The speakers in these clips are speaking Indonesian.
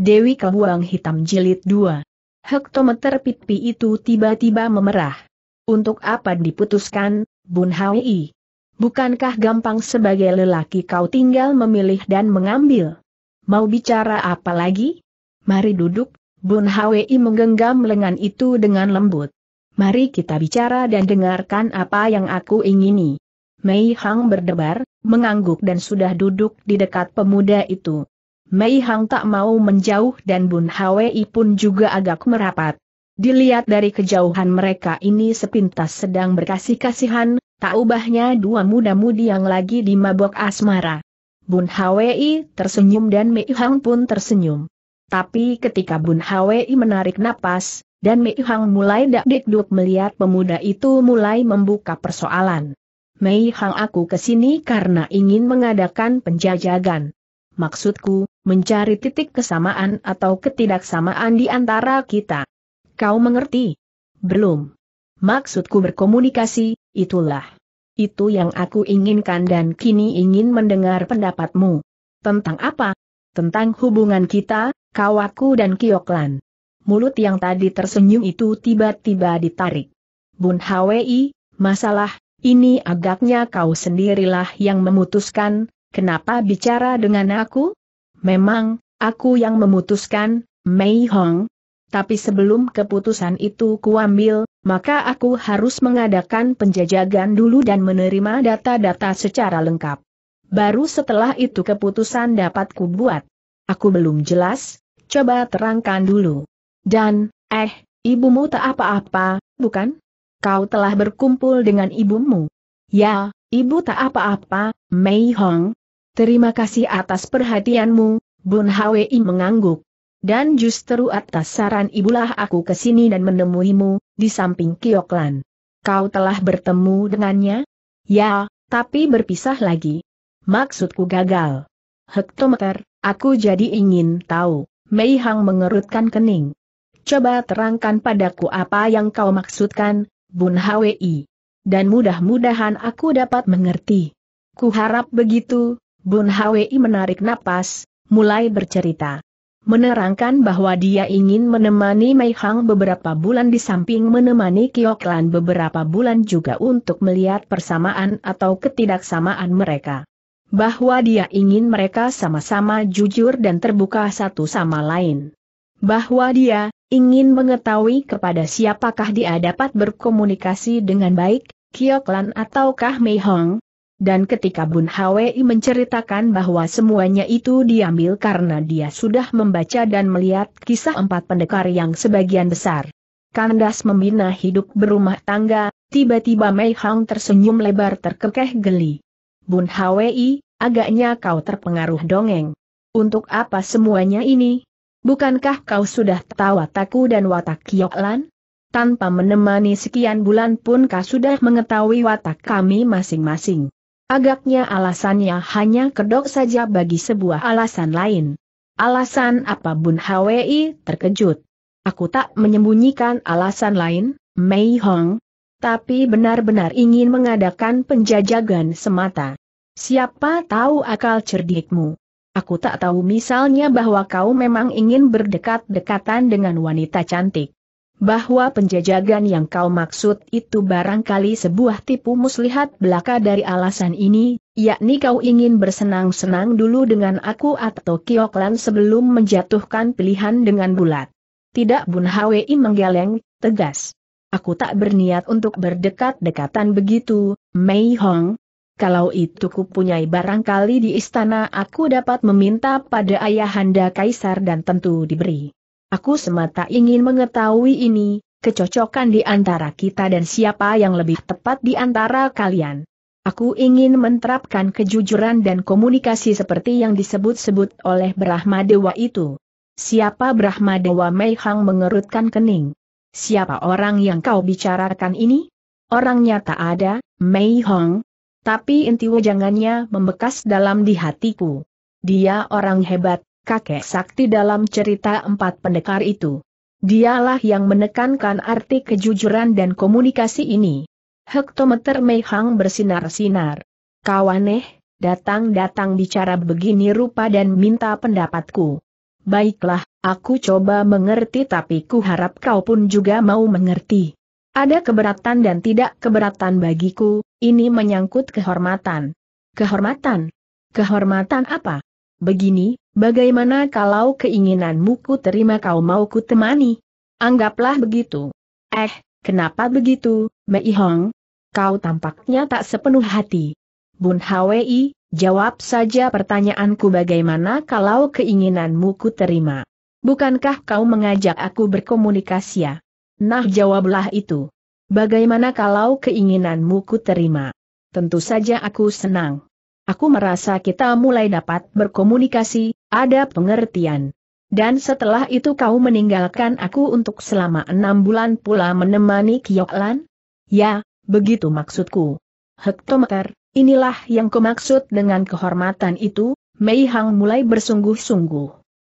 Dewi Kebuang Hitam Jilid 2. Hektometer pipi itu tiba-tiba memerah. Untuk apa diputuskan, Bun Hawi? Bukankah gampang sebagai lelaki kau tinggal memilih dan mengambil? Mau bicara apa lagi? Mari duduk, Bun Hwi menggenggam lengan itu dengan lembut. Mari kita bicara dan dengarkan apa yang aku ingini. Mei Hang berdebar, mengangguk dan sudah duduk di dekat pemuda itu. Mei Hang tak mau menjauh dan Bun Hwi pun juga agak merapat. Dilihat dari kejauhan mereka ini sepintas sedang berkasih-kasihan, tak ubahnya dua muda-mudi yang lagi di mabok asmara. Bun Hwi tersenyum dan Mei Hang pun tersenyum. Tapi ketika Bun Hwi menarik napas, dan Mei Hang mulai dak melihat pemuda itu mulai membuka persoalan. Mei Hang aku kesini karena ingin mengadakan penjajagan maksudku, mencari titik kesamaan atau ketidaksamaan di antara kita. Kau mengerti? Belum. Maksudku berkomunikasi, itulah. Itu yang aku inginkan dan kini ingin mendengar pendapatmu. Tentang apa? Tentang hubungan kita, kawaku dan Kioklan. Mulut yang tadi tersenyum itu tiba-tiba ditarik. Bun Hwi, masalah, ini agaknya kau sendirilah yang memutuskan, Kenapa bicara dengan aku? Memang, aku yang memutuskan, Mei Hong. Tapi sebelum keputusan itu kuambil, maka aku harus mengadakan penjajagan dulu dan menerima data-data secara lengkap. Baru setelah itu keputusan dapat kubuat. Aku belum jelas, coba terangkan dulu. Dan, eh, ibumu tak apa-apa, bukan? Kau telah berkumpul dengan ibumu. Ya, ibu tak apa-apa, Mei Hong, Terima kasih atas perhatianmu, Bun Hwi mengangguk. Dan justru atas saran ibulah aku kesini dan menemuimu, di samping Kioklan. Kau telah bertemu dengannya? Ya, tapi berpisah lagi. Maksudku gagal. Hektometer, aku jadi ingin tahu. Mei Hang mengerutkan kening. Coba terangkan padaku apa yang kau maksudkan, Bun Hwi. Dan mudah-mudahan aku dapat mengerti. Kuharap begitu, Bun Hwi menarik napas, mulai bercerita. Menerangkan bahwa dia ingin menemani Mei Hang beberapa bulan di samping menemani Kioklan beberapa bulan juga untuk melihat persamaan atau ketidaksamaan mereka. Bahwa dia ingin mereka sama-sama jujur dan terbuka satu sama lain. Bahwa dia ingin mengetahui kepada siapakah dia dapat berkomunikasi dengan baik, Kioklan ataukah Mei Hong, dan ketika Bun Hwi menceritakan bahwa semuanya itu diambil karena dia sudah membaca dan melihat kisah empat pendekar yang sebagian besar. Kandas membina hidup berumah tangga, tiba-tiba Mei Hang tersenyum lebar terkekeh geli. Bun Hwi, agaknya kau terpengaruh dongeng. Untuk apa semuanya ini? Bukankah kau sudah tahu wataku dan watak Kyoklan? Tanpa menemani sekian bulan pun kau sudah mengetahui watak kami masing-masing. Agaknya alasannya hanya kedok saja bagi sebuah alasan lain. Alasan apa Bun Hwi terkejut. Aku tak menyembunyikan alasan lain, Mei Hong. Tapi benar-benar ingin mengadakan penjajagan semata. Siapa tahu akal cerdikmu. Aku tak tahu misalnya bahwa kau memang ingin berdekat-dekatan dengan wanita cantik bahwa penjajagan yang kau maksud itu barangkali sebuah tipu muslihat belaka dari alasan ini, yakni kau ingin bersenang-senang dulu dengan aku atau Kioklan sebelum menjatuhkan pilihan dengan bulat. Tidak Bun Hwi menggeleng, tegas. Aku tak berniat untuk berdekat-dekatan begitu, Mei Hong. Kalau itu kupunyai barangkali di istana aku dapat meminta pada ayahanda kaisar dan tentu diberi. Aku semata ingin mengetahui ini, kecocokan di antara kita dan siapa yang lebih tepat di antara kalian. Aku ingin menerapkan kejujuran dan komunikasi seperti yang disebut-sebut oleh Brahma Dewa itu. Siapa Brahma Dewa Mei Hang mengerutkan kening? Siapa orang yang kau bicarakan ini? Orangnya tak ada, Mei Hong. Tapi inti wajangannya membekas dalam di hatiku. Dia orang hebat, kakek sakti dalam cerita empat pendekar itu. Dialah yang menekankan arti kejujuran dan komunikasi ini. Hektometer Mei Hang bersinar-sinar. Kawaneh, datang-datang bicara begini rupa dan minta pendapatku. Baiklah, aku coba mengerti tapi ku harap kau pun juga mau mengerti. Ada keberatan dan tidak keberatan bagiku, ini menyangkut kehormatan. Kehormatan? Kehormatan apa? begini, bagaimana kalau keinginanmu ku terima kau mau ku temani? Anggaplah begitu. Eh, kenapa begitu, Mei Hong? Kau tampaknya tak sepenuh hati. Bun Hwi, jawab saja pertanyaanku bagaimana kalau keinginanmu ku terima. Bukankah kau mengajak aku berkomunikasi ya? Nah jawablah itu. Bagaimana kalau keinginanmu ku terima? Tentu saja aku senang. Aku merasa kita mulai dapat berkomunikasi, ada pengertian. Dan setelah itu kau meninggalkan aku untuk selama enam bulan pula menemani Kioklan? Ya, begitu maksudku. Hektometer, inilah yang kumaksud dengan kehormatan itu, Mei Hang mulai bersungguh-sungguh.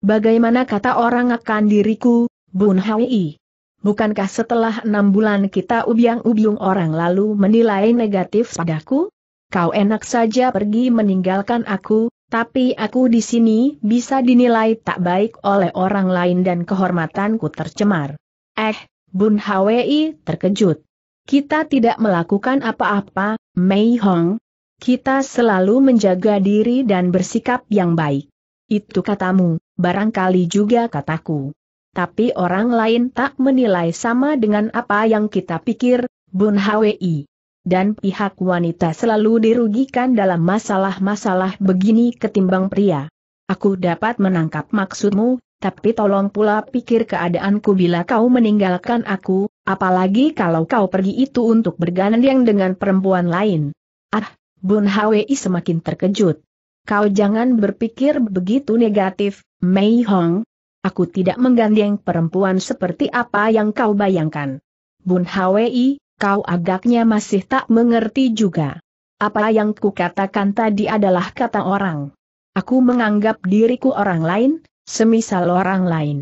Bagaimana kata orang akan diriku, Bun Hwi? Bukankah setelah enam bulan kita ubiang-ubiung orang lalu menilai negatif padaku? kau enak saja pergi meninggalkan aku, tapi aku di sini bisa dinilai tak baik oleh orang lain dan kehormatanku tercemar. Eh, Bun Hwi terkejut. Kita tidak melakukan apa-apa, Mei Hong. Kita selalu menjaga diri dan bersikap yang baik. Itu katamu, barangkali juga kataku. Tapi orang lain tak menilai sama dengan apa yang kita pikir, Bun Hwi dan pihak wanita selalu dirugikan dalam masalah-masalah begini ketimbang pria. Aku dapat menangkap maksudmu, tapi tolong pula pikir keadaanku bila kau meninggalkan aku, apalagi kalau kau pergi itu untuk bergandeng dengan perempuan lain. Ah, Bun Hwi semakin terkejut. Kau jangan berpikir begitu negatif, Mei Hong, Aku tidak menggandeng perempuan seperti apa yang kau bayangkan. Bun Hwi, kau agaknya masih tak mengerti juga. Apa yang kukatakan tadi adalah kata orang. Aku menganggap diriku orang lain, semisal orang lain.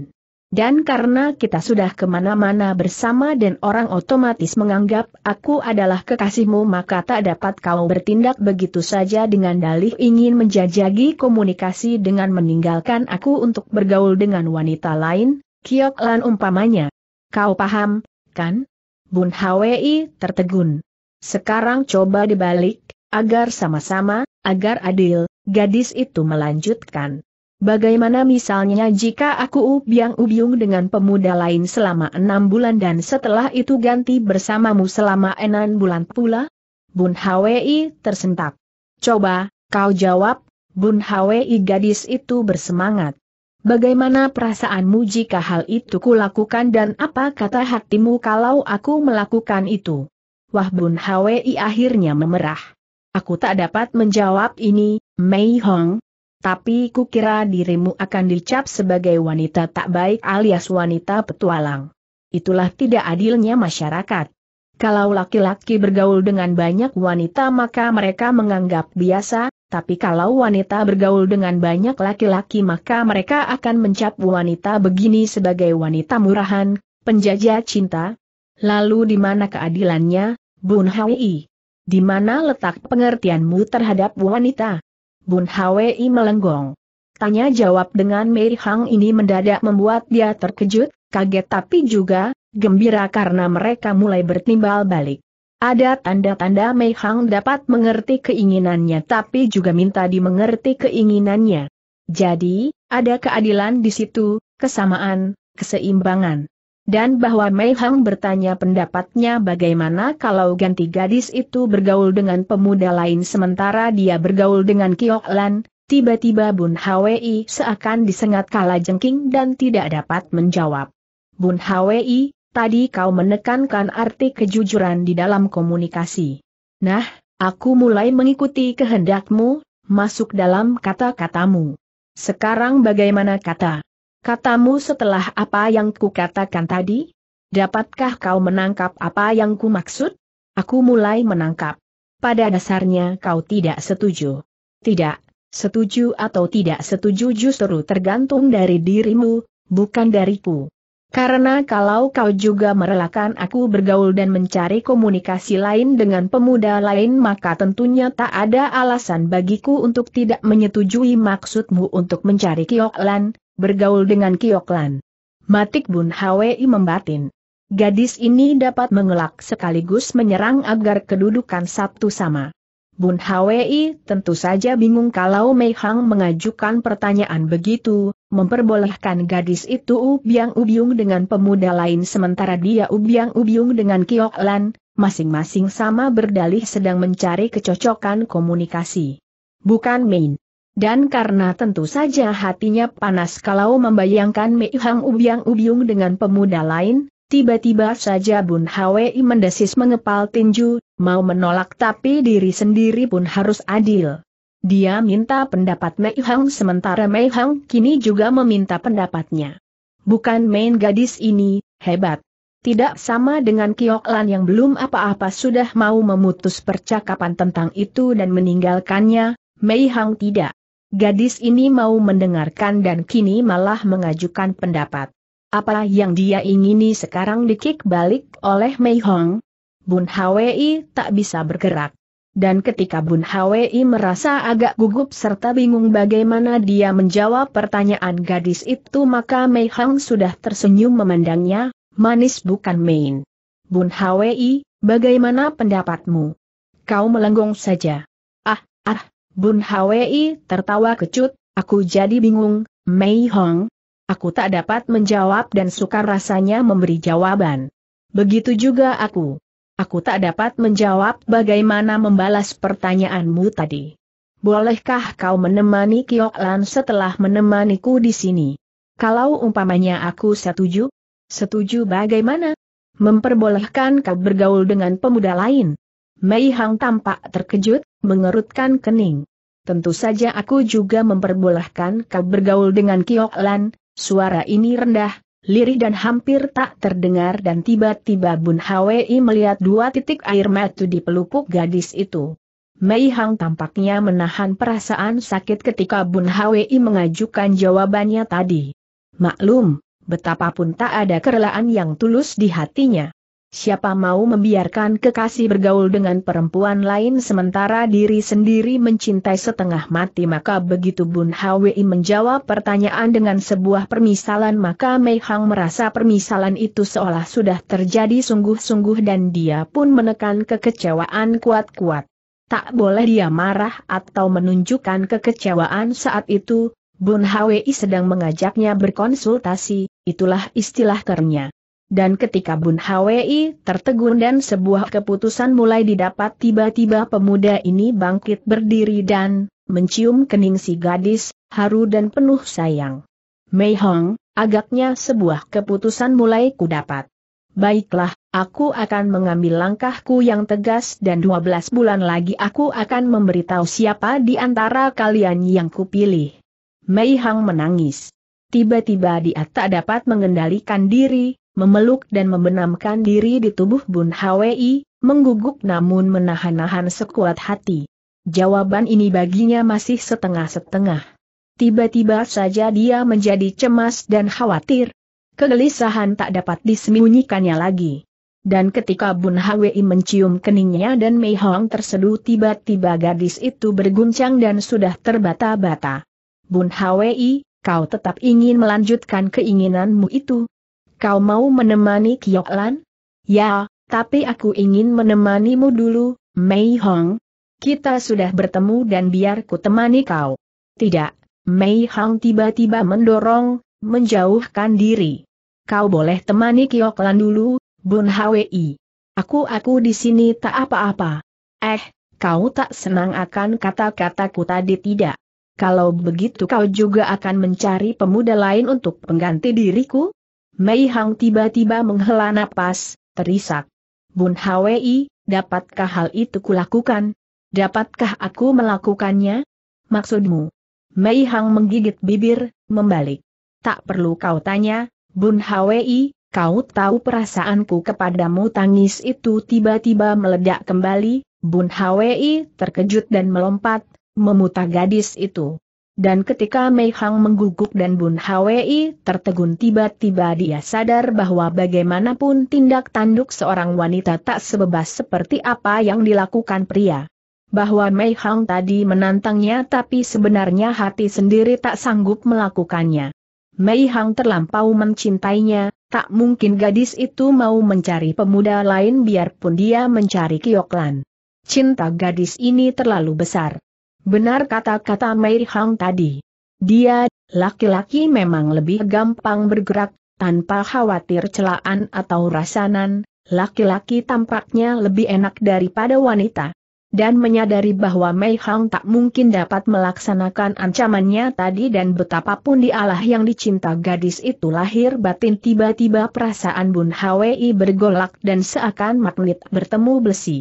Dan karena kita sudah kemana-mana bersama dan orang otomatis menganggap aku adalah kekasihmu maka tak dapat kau bertindak begitu saja dengan dalih ingin menjajagi komunikasi dengan meninggalkan aku untuk bergaul dengan wanita lain, Kiok umpamanya. Kau paham, kan? Bun Hwi tertegun. Sekarang coba dibalik, agar sama-sama, agar adil, gadis itu melanjutkan. Bagaimana misalnya jika aku ubiang-ubiung dengan pemuda lain selama enam bulan dan setelah itu ganti bersamamu selama enam bulan pula? Bun Hwi tersentak. Coba, kau jawab, Bun Hwi gadis itu bersemangat. Bagaimana perasaanmu jika hal itu kulakukan dan apa kata hatimu kalau aku melakukan itu? Wah Bun Hwi akhirnya memerah. Aku tak dapat menjawab ini, Mei Hong. Tapi kukira dirimu akan dicap sebagai wanita tak baik alias wanita petualang. Itulah tidak adilnya masyarakat. Kalau laki-laki bergaul dengan banyak wanita maka mereka menganggap biasa, tapi kalau wanita bergaul dengan banyak laki-laki maka mereka akan mencap wanita begini sebagai wanita murahan, penjajah cinta. Lalu di mana keadilannya, Bun Hwi? Di mana letak pengertianmu terhadap wanita? Bun Hwi melenggong. Tanya jawab dengan Mei Hang ini mendadak membuat dia terkejut, kaget tapi juga, gembira karena mereka mulai bertimbal balik. Ada tanda-tanda Mei Hang dapat mengerti keinginannya tapi juga minta dimengerti keinginannya. Jadi, ada keadilan di situ, kesamaan, keseimbangan. Dan bahwa Mei Hang bertanya pendapatnya bagaimana kalau ganti gadis itu bergaul dengan pemuda lain sementara dia bergaul dengan Kiok Lan, tiba-tiba Bun Hwi seakan disengat kala jengking dan tidak dapat menjawab. Bun Hwi, Tadi kau menekankan arti kejujuran di dalam komunikasi. Nah, aku mulai mengikuti kehendakmu, masuk dalam kata-katamu. Sekarang bagaimana kata? Katamu setelah apa yang kukatakan tadi? Dapatkah kau menangkap apa yang ku maksud? Aku mulai menangkap. Pada dasarnya kau tidak setuju. Tidak, setuju atau tidak setuju justru tergantung dari dirimu, bukan dariku. Karena kalau kau juga merelakan aku bergaul dan mencari komunikasi lain dengan pemuda lain maka tentunya tak ada alasan bagiku untuk tidak menyetujui maksudmu untuk mencari Kioklan, bergaul dengan Kioklan. Matik Bun Hwi membatin. Gadis ini dapat mengelak sekaligus menyerang agar kedudukan Sabtu sama. Bun Hwi tentu saja bingung kalau Mei Hang mengajukan pertanyaan begitu, memperbolehkan gadis itu Ubiang Ubiung dengan pemuda lain sementara dia Ubiang Ubiung dengan Kiok Lan, masing-masing sama berdalih sedang mencari kecocokan komunikasi. Bukan main. Dan karena tentu saja hatinya panas kalau membayangkan Mei Hang Ubiang Ubiung dengan pemuda lain, tiba-tiba saja Bun Hwi mendesis mengepal tinju, mau menolak tapi diri sendiri pun harus adil. Dia minta pendapat Mei Hang sementara Mei Hang kini juga meminta pendapatnya. Bukan main gadis ini, hebat. Tidak sama dengan Kiok Lan yang belum apa-apa sudah mau memutus percakapan tentang itu dan meninggalkannya, Mei Hang tidak. Gadis ini mau mendengarkan dan kini malah mengajukan pendapat. Apa yang dia ingini sekarang dikik balik oleh Mei Hong? Bun Hwi tak bisa bergerak. Dan ketika Bun Hwi merasa agak gugup serta bingung bagaimana dia menjawab pertanyaan gadis itu maka Mei Hang sudah tersenyum memandangnya, manis bukan main. Bun Hwi, bagaimana pendapatmu? Kau melenggong saja. Ah, ah, Bun Hwi tertawa kecut, aku jadi bingung, Mei Hong. Aku tak dapat menjawab dan sukar rasanya memberi jawaban. Begitu juga aku. Aku tak dapat menjawab bagaimana membalas pertanyaanmu tadi. Bolehkah kau menemani Kiok Lan setelah menemaniku di sini? Kalau umpamanya aku setuju? Setuju bagaimana? Memperbolehkan kau bergaul dengan pemuda lain? Mei Hang tampak terkejut, mengerutkan kening. Tentu saja aku juga memperbolehkan kau bergaul dengan Kiok suara ini rendah, lirih dan hampir tak terdengar dan tiba-tiba Bun Hwi melihat dua titik air mata di pelupuk gadis itu. Mei Hang tampaknya menahan perasaan sakit ketika Bun Hwi mengajukan jawabannya tadi. Maklum, betapapun tak ada kerelaan yang tulus di hatinya. Siapa mau membiarkan kekasih bergaul dengan perempuan lain sementara diri sendiri mencintai setengah mati maka begitu Bun Hwi menjawab pertanyaan dengan sebuah permisalan maka Mei Hang merasa permisalan itu seolah sudah terjadi sungguh-sungguh dan dia pun menekan kekecewaan kuat-kuat. Tak boleh dia marah atau menunjukkan kekecewaan saat itu, Bun Hwi sedang mengajaknya berkonsultasi, itulah istilah kernya. Dan ketika Bun Hwi tertegun dan sebuah keputusan mulai didapat tiba-tiba pemuda ini bangkit berdiri dan mencium kening si gadis, haru dan penuh sayang. Mei Hong, agaknya sebuah keputusan mulai kudapat. Baiklah, aku akan mengambil langkahku yang tegas dan 12 bulan lagi aku akan memberitahu siapa di antara kalian yang kupilih. Mei Hang menangis. Tiba-tiba dia tak dapat mengendalikan diri, memeluk dan membenamkan diri di tubuh Bun Hwi, mengguguk namun menahan-nahan sekuat hati. Jawaban ini baginya masih setengah-setengah. Tiba-tiba saja dia menjadi cemas dan khawatir. Kegelisahan tak dapat disembunyikannya lagi. Dan ketika Bun Hwi mencium keningnya dan Mei Hong terseduh tiba-tiba gadis itu berguncang dan sudah terbata-bata. Bun Hwi, kau tetap ingin melanjutkan keinginanmu itu, kau mau menemani Kioklan? Ya, tapi aku ingin menemanimu dulu, Mei Hong. Kita sudah bertemu dan biar ku temani kau. Tidak, Mei Hong tiba-tiba mendorong, menjauhkan diri. Kau boleh temani Kioklan dulu, Bun Hwi. Aku aku di sini tak apa-apa. Eh, kau tak senang akan kata-kataku tadi tidak? Kalau begitu kau juga akan mencari pemuda lain untuk pengganti diriku? Mei Hang tiba-tiba menghela napas, terisak. Bun Hwi, dapatkah hal itu kulakukan? Dapatkah aku melakukannya? Maksudmu? Mei Hang menggigit bibir, membalik. Tak perlu kau tanya, Bun Hwi, kau tahu perasaanku kepadamu tangis itu tiba-tiba meledak kembali, Bun Hwi terkejut dan melompat, memutah gadis itu. Dan ketika Mei Hang mengguguk dan Bun Hwi tertegun tiba-tiba dia sadar bahwa bagaimanapun tindak tanduk seorang wanita tak sebebas seperti apa yang dilakukan pria. Bahwa Mei Hang tadi menantangnya tapi sebenarnya hati sendiri tak sanggup melakukannya. Mei Hang terlampau mencintainya, tak mungkin gadis itu mau mencari pemuda lain biarpun dia mencari Kioklan. Cinta gadis ini terlalu besar. Benar kata-kata Mei Hang tadi. Dia, laki-laki memang lebih gampang bergerak, tanpa khawatir celaan atau rasanan, laki-laki tampaknya lebih enak daripada wanita. Dan menyadari bahwa Mei Hang tak mungkin dapat melaksanakan ancamannya tadi dan betapapun dialah yang dicinta gadis itu lahir batin tiba-tiba perasaan Bun Hwi bergolak dan seakan magnet bertemu besi.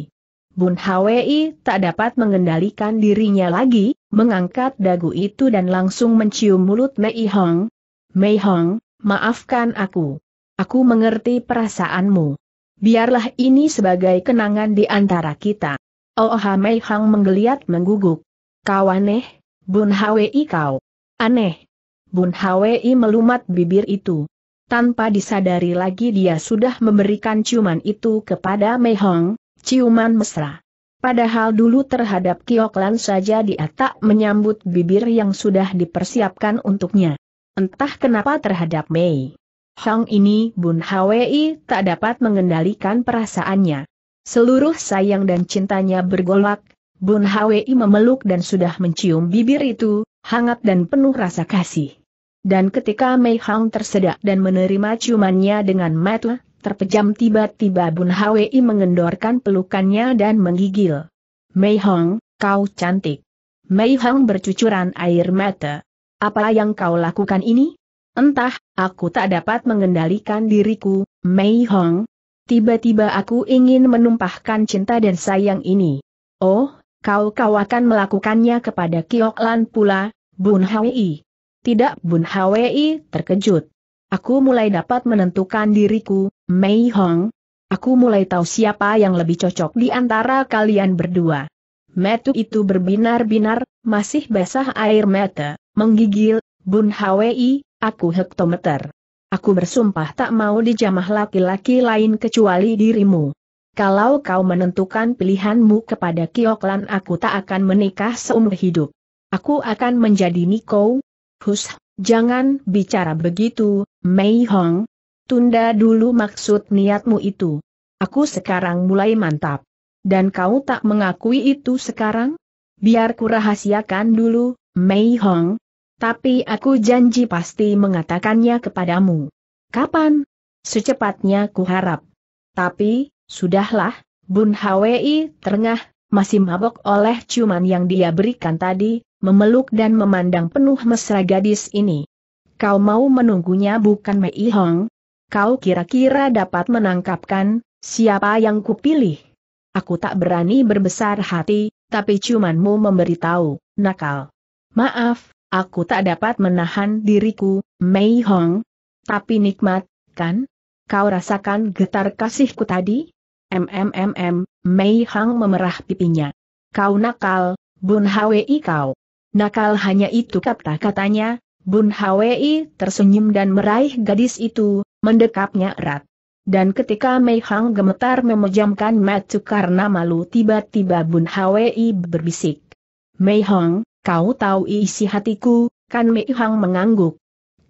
Bun Hwi tak dapat mengendalikan dirinya lagi, mengangkat dagu itu dan langsung mencium mulut Mei Hong. Mei Hong, maafkan aku. Aku mengerti perasaanmu. Biarlah ini sebagai kenangan di antara kita. Oh ha Mei Hong menggeliat mengguguk. Kau aneh, Bun Hwi kau. Aneh. Bun Hwi melumat bibir itu. Tanpa disadari lagi dia sudah memberikan ciuman itu kepada Mei Hong, ciuman mesra. Padahal dulu terhadap Kioklan saja dia tak menyambut bibir yang sudah dipersiapkan untuknya. Entah kenapa terhadap Mei. Hong ini Bun Hwei, tak dapat mengendalikan perasaannya. Seluruh sayang dan cintanya bergolak, Bun Hwei memeluk dan sudah mencium bibir itu, hangat dan penuh rasa kasih. Dan ketika Mei Hong tersedak dan menerima ciumannya dengan mata, terpejam tiba-tiba Bun Hwi mengendorkan pelukannya dan menggigil. Mei Hong, kau cantik. Mei Hong bercucuran air mata. Apa yang kau lakukan ini? Entah, aku tak dapat mengendalikan diriku, Mei Hong. Tiba-tiba aku ingin menumpahkan cinta dan sayang ini. Oh, kau kau akan melakukannya kepada Kiok Lan pula, Bun Hwi. Tidak Bun Hwi terkejut. Aku mulai dapat menentukan diriku, Mei Hong. Aku mulai tahu siapa yang lebih cocok di antara kalian berdua. Metu itu berbinar-binar, masih basah air mata, menggigil, Bun Hwi, aku hektometer. Aku bersumpah tak mau dijamah laki-laki lain kecuali dirimu. Kalau kau menentukan pilihanmu kepada Kioklan aku tak akan menikah seumur hidup. Aku akan menjadi Niko. Hush. Jangan bicara begitu, Mei Hong. Tunda dulu maksud niatmu itu. Aku sekarang mulai mantap. Dan kau tak mengakui itu sekarang? Biar ku rahasiakan dulu, Mei Hong. Tapi aku janji pasti mengatakannya kepadamu. Kapan? Secepatnya ku harap. Tapi, sudahlah, Bun Hwi terengah, masih mabok oleh ciuman yang dia berikan tadi, memeluk dan memandang penuh mesra gadis ini. Kau mau menunggunya bukan Mei Hong? Kau kira-kira dapat menangkapkan, siapa yang kupilih? Aku tak berani berbesar hati, tapi cumanmu memberitahu, nakal. Maaf, aku tak dapat menahan diriku, Mei Hong. Tapi nikmat, kan? Kau rasakan getar kasihku tadi? MMMM, Mei Hang memerah pipinya. Kau nakal, Bun Hwi kau. Nakal hanya itu kata-katanya, Bun Hwi tersenyum dan meraih gadis itu, mendekapnya erat. Dan ketika Mei Hang gemetar memejamkan mata karena malu tiba-tiba Bun Hwi berbisik. Mei Hang, kau tahu isi hatiku, kan Mei Hang mengangguk.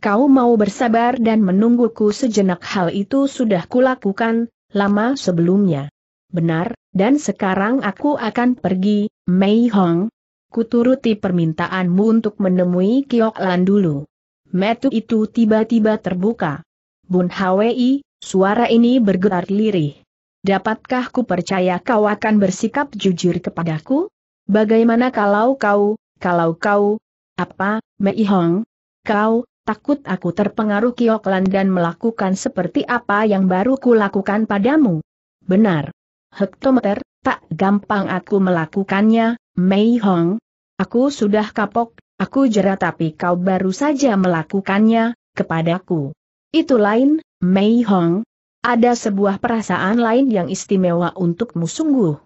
Kau mau bersabar dan menungguku sejenak hal itu sudah kulakukan, lama sebelumnya. Benar, dan sekarang aku akan pergi, Mei Hong. Kuturuti permintaanmu untuk menemui Kiok Lan dulu. Metu itu tiba-tiba terbuka. Bun Hwi, suara ini bergetar lirih. Dapatkah ku percaya kau akan bersikap jujur kepadaku? Bagaimana kalau kau, kalau kau, apa, Mei Hong? Kau, takut aku terpengaruh Kioklan dan melakukan seperti apa yang baru kulakukan padamu. Benar. Hektometer, tak gampang aku melakukannya, Mei Hong. Aku sudah kapok, aku jera tapi kau baru saja melakukannya, kepadaku. Itu lain, Mei Hong. Ada sebuah perasaan lain yang istimewa untukmu sungguh.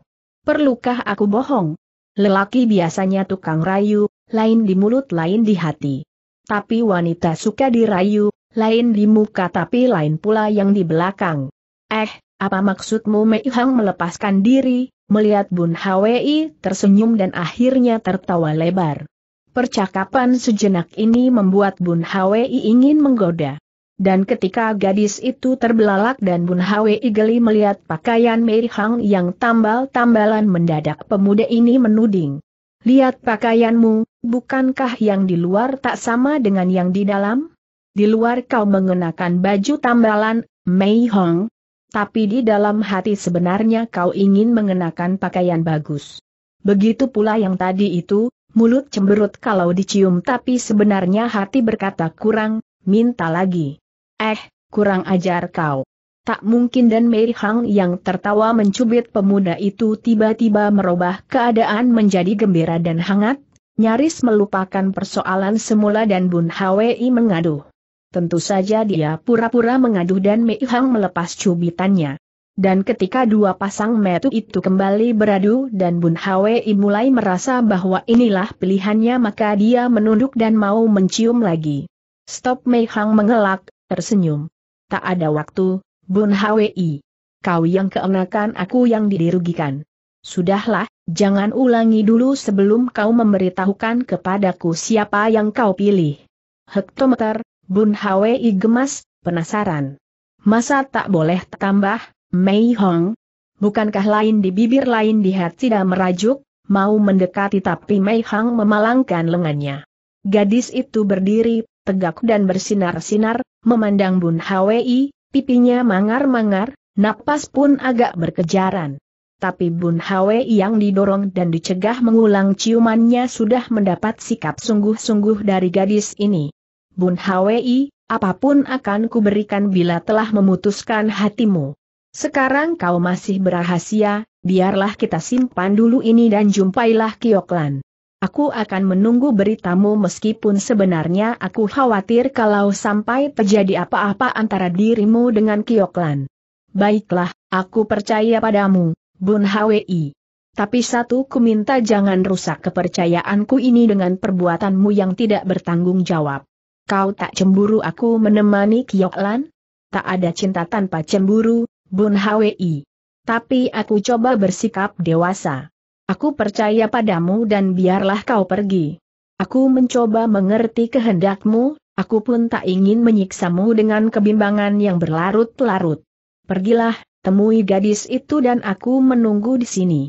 Perlukah aku bohong? Lelaki biasanya tukang rayu, lain di mulut lain di hati tapi wanita suka dirayu, lain di muka tapi lain pula yang di belakang. Eh, apa maksudmu Mei Hang melepaskan diri, melihat Bun Hwi tersenyum dan akhirnya tertawa lebar. Percakapan sejenak ini membuat Bun Hwi ingin menggoda. Dan ketika gadis itu terbelalak dan Bun Hwi geli melihat pakaian Mei Hang yang tambal-tambalan mendadak pemuda ini menuding. Lihat pakaianmu, bukankah yang di luar tak sama dengan yang di dalam? Di luar kau mengenakan baju tambalan, Mei Hong. Tapi di dalam hati sebenarnya kau ingin mengenakan pakaian bagus. Begitu pula yang tadi itu, mulut cemberut kalau dicium tapi sebenarnya hati berkata kurang, minta lagi. Eh, kurang ajar kau. Tak mungkin dan Mei Hang yang tertawa mencubit pemuda itu tiba-tiba merubah keadaan menjadi gembira dan hangat, nyaris melupakan persoalan semula dan Bun Hwi mengadu. Tentu saja dia pura-pura mengadu dan Mei Hang melepas cubitannya. Dan ketika dua pasang metu itu kembali beradu dan Bun Hwi mulai merasa bahwa inilah pilihannya maka dia menunduk dan mau mencium lagi. Stop Mei Hang mengelak, tersenyum. Tak ada waktu, Bun Hwi. Kau yang keenakan aku yang dirugikan. Sudahlah, jangan ulangi dulu sebelum kau memberitahukan kepadaku siapa yang kau pilih. Hektometer, Bun Hwi gemas, penasaran. Masa tak boleh tambah, Mei Hong? Bukankah lain di bibir lain di hati dan merajuk, mau mendekati tapi Mei Hong memalangkan lengannya. Gadis itu berdiri, tegak dan bersinar-sinar, memandang Bun Hwi, pipinya mangar-mangar, napas pun agak berkejaran. Tapi Bun Hwe yang didorong dan dicegah mengulang ciumannya sudah mendapat sikap sungguh-sungguh dari gadis ini. Bun Hwe, apapun akan kuberikan bila telah memutuskan hatimu. Sekarang kau masih berahasia, biarlah kita simpan dulu ini dan jumpailah Kioklan. Aku akan menunggu beritamu meskipun sebenarnya aku khawatir kalau sampai terjadi apa-apa antara dirimu dengan Kioklan. Baiklah, aku percaya padamu, Bun Hwi. Tapi satu ku minta jangan rusak kepercayaanku ini dengan perbuatanmu yang tidak bertanggung jawab. Kau tak cemburu aku menemani Kioklan? Tak ada cinta tanpa cemburu, Bun Hwi. Tapi aku coba bersikap dewasa. Aku percaya padamu dan biarlah kau pergi. Aku mencoba mengerti kehendakmu, aku pun tak ingin menyiksamu dengan kebimbangan yang berlarut-larut. Pergilah, temui gadis itu dan aku menunggu di sini.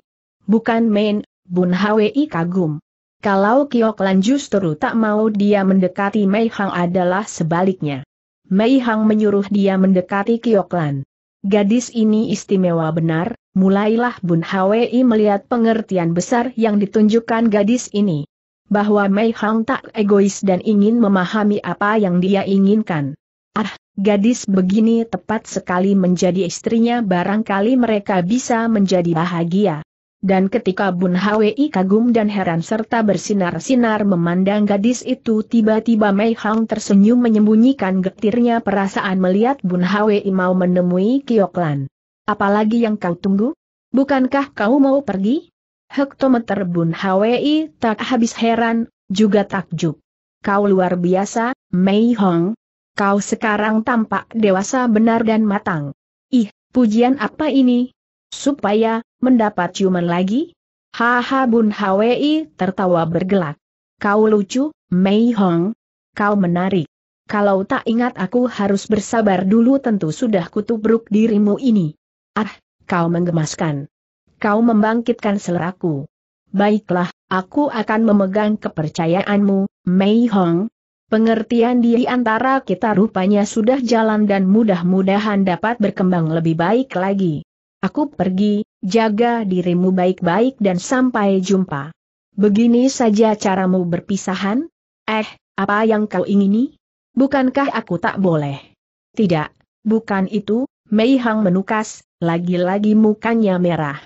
Bukan main, Bun Hwi kagum. Kalau Kiok Lan justru tak mau dia mendekati Mei Hang adalah sebaliknya. Mei Hang menyuruh dia mendekati Kiok Lan. Gadis ini istimewa benar, Mulailah Bun Hwi melihat pengertian besar yang ditunjukkan gadis ini. Bahwa Mei Hang tak egois dan ingin memahami apa yang dia inginkan. Ah, gadis begini tepat sekali menjadi istrinya barangkali mereka bisa menjadi bahagia. Dan ketika Bun Hwi kagum dan heran serta bersinar-sinar memandang gadis itu tiba-tiba Mei Hang tersenyum menyembunyikan getirnya perasaan melihat Bun Hwi mau menemui Kioklan. Apalagi yang kau tunggu? Bukankah kau mau pergi? Hektometer Bun Hwi tak habis heran, juga takjub. Kau luar biasa, Mei Hong. Kau sekarang tampak dewasa benar dan matang. Ih, pujian apa ini? Supaya, mendapat ciuman lagi? Haha Bun Hwi tertawa bergelak. Kau lucu, Mei Hong. Kau menarik. Kalau tak ingat aku harus bersabar dulu tentu sudah kutubruk dirimu ini. Ah, kau menggemaskan. Kau membangkitkan seleraku. Baiklah, aku akan memegang kepercayaanmu, Mei Hong. Pengertian di antara kita rupanya sudah jalan dan mudah-mudahan dapat berkembang lebih baik lagi. Aku pergi, jaga dirimu baik-baik dan sampai jumpa. Begini saja caramu berpisahan? Eh, apa yang kau ingini? Bukankah aku tak boleh? Tidak, bukan itu, Mei Hang menukas, lagi-lagi mukanya merah.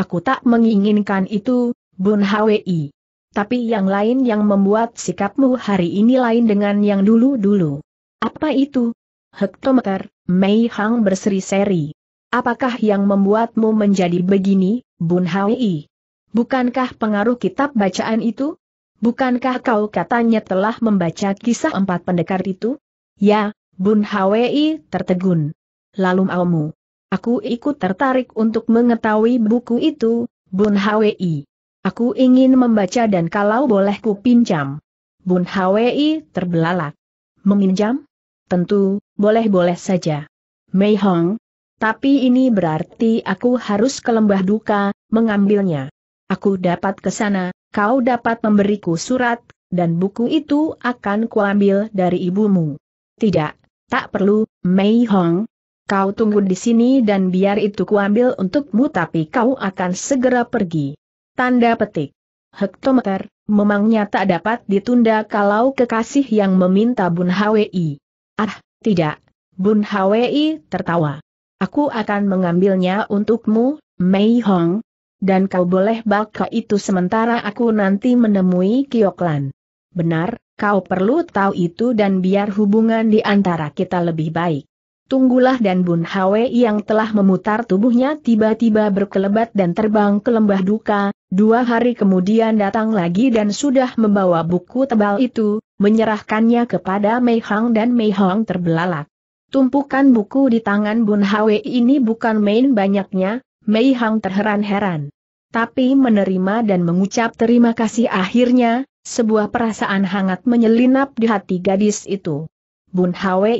Aku tak menginginkan itu, Bun Hwi. Tapi yang lain yang membuat sikapmu hari ini lain dengan yang dulu-dulu. Apa itu? Hektometer, Mei Hang berseri-seri. Apakah yang membuatmu menjadi begini, Bun Hwi? Bukankah pengaruh kitab bacaan itu? Bukankah kau katanya telah membaca kisah empat pendekar itu? Ya, Bun Hwi tertegun lalu maumu. Aku ikut tertarik untuk mengetahui buku itu, Bun Hwi. Aku ingin membaca dan kalau boleh ku pinjam. Bun Hwi terbelalak. Meminjam? Tentu, boleh-boleh saja. Mei Hong. Tapi ini berarti aku harus ke lembah duka, mengambilnya. Aku dapat ke sana, kau dapat memberiku surat, dan buku itu akan kuambil dari ibumu. Tidak, tak perlu, Mei Hong, Kau tunggu di sini dan biar itu kuambil untukmu tapi kau akan segera pergi. Tanda petik. Hektometer, memangnya tak dapat ditunda kalau kekasih yang meminta Bun Hwi. Ah, tidak. Bun Hwi tertawa. Aku akan mengambilnya untukmu, Mei Hong. Dan kau boleh baka itu sementara aku nanti menemui Kioklan. Benar, kau perlu tahu itu dan biar hubungan di antara kita lebih baik. Tunggulah dan Bun Hwe yang telah memutar tubuhnya tiba-tiba berkelebat dan terbang ke lembah duka, dua hari kemudian datang lagi dan sudah membawa buku tebal itu, menyerahkannya kepada Mei Hang dan Mei Hang terbelalak. Tumpukan buku di tangan Bun Hwe ini bukan main banyaknya, Mei Hang terheran-heran. Tapi menerima dan mengucap terima kasih akhirnya, sebuah perasaan hangat menyelinap di hati gadis itu. Bun Hwe,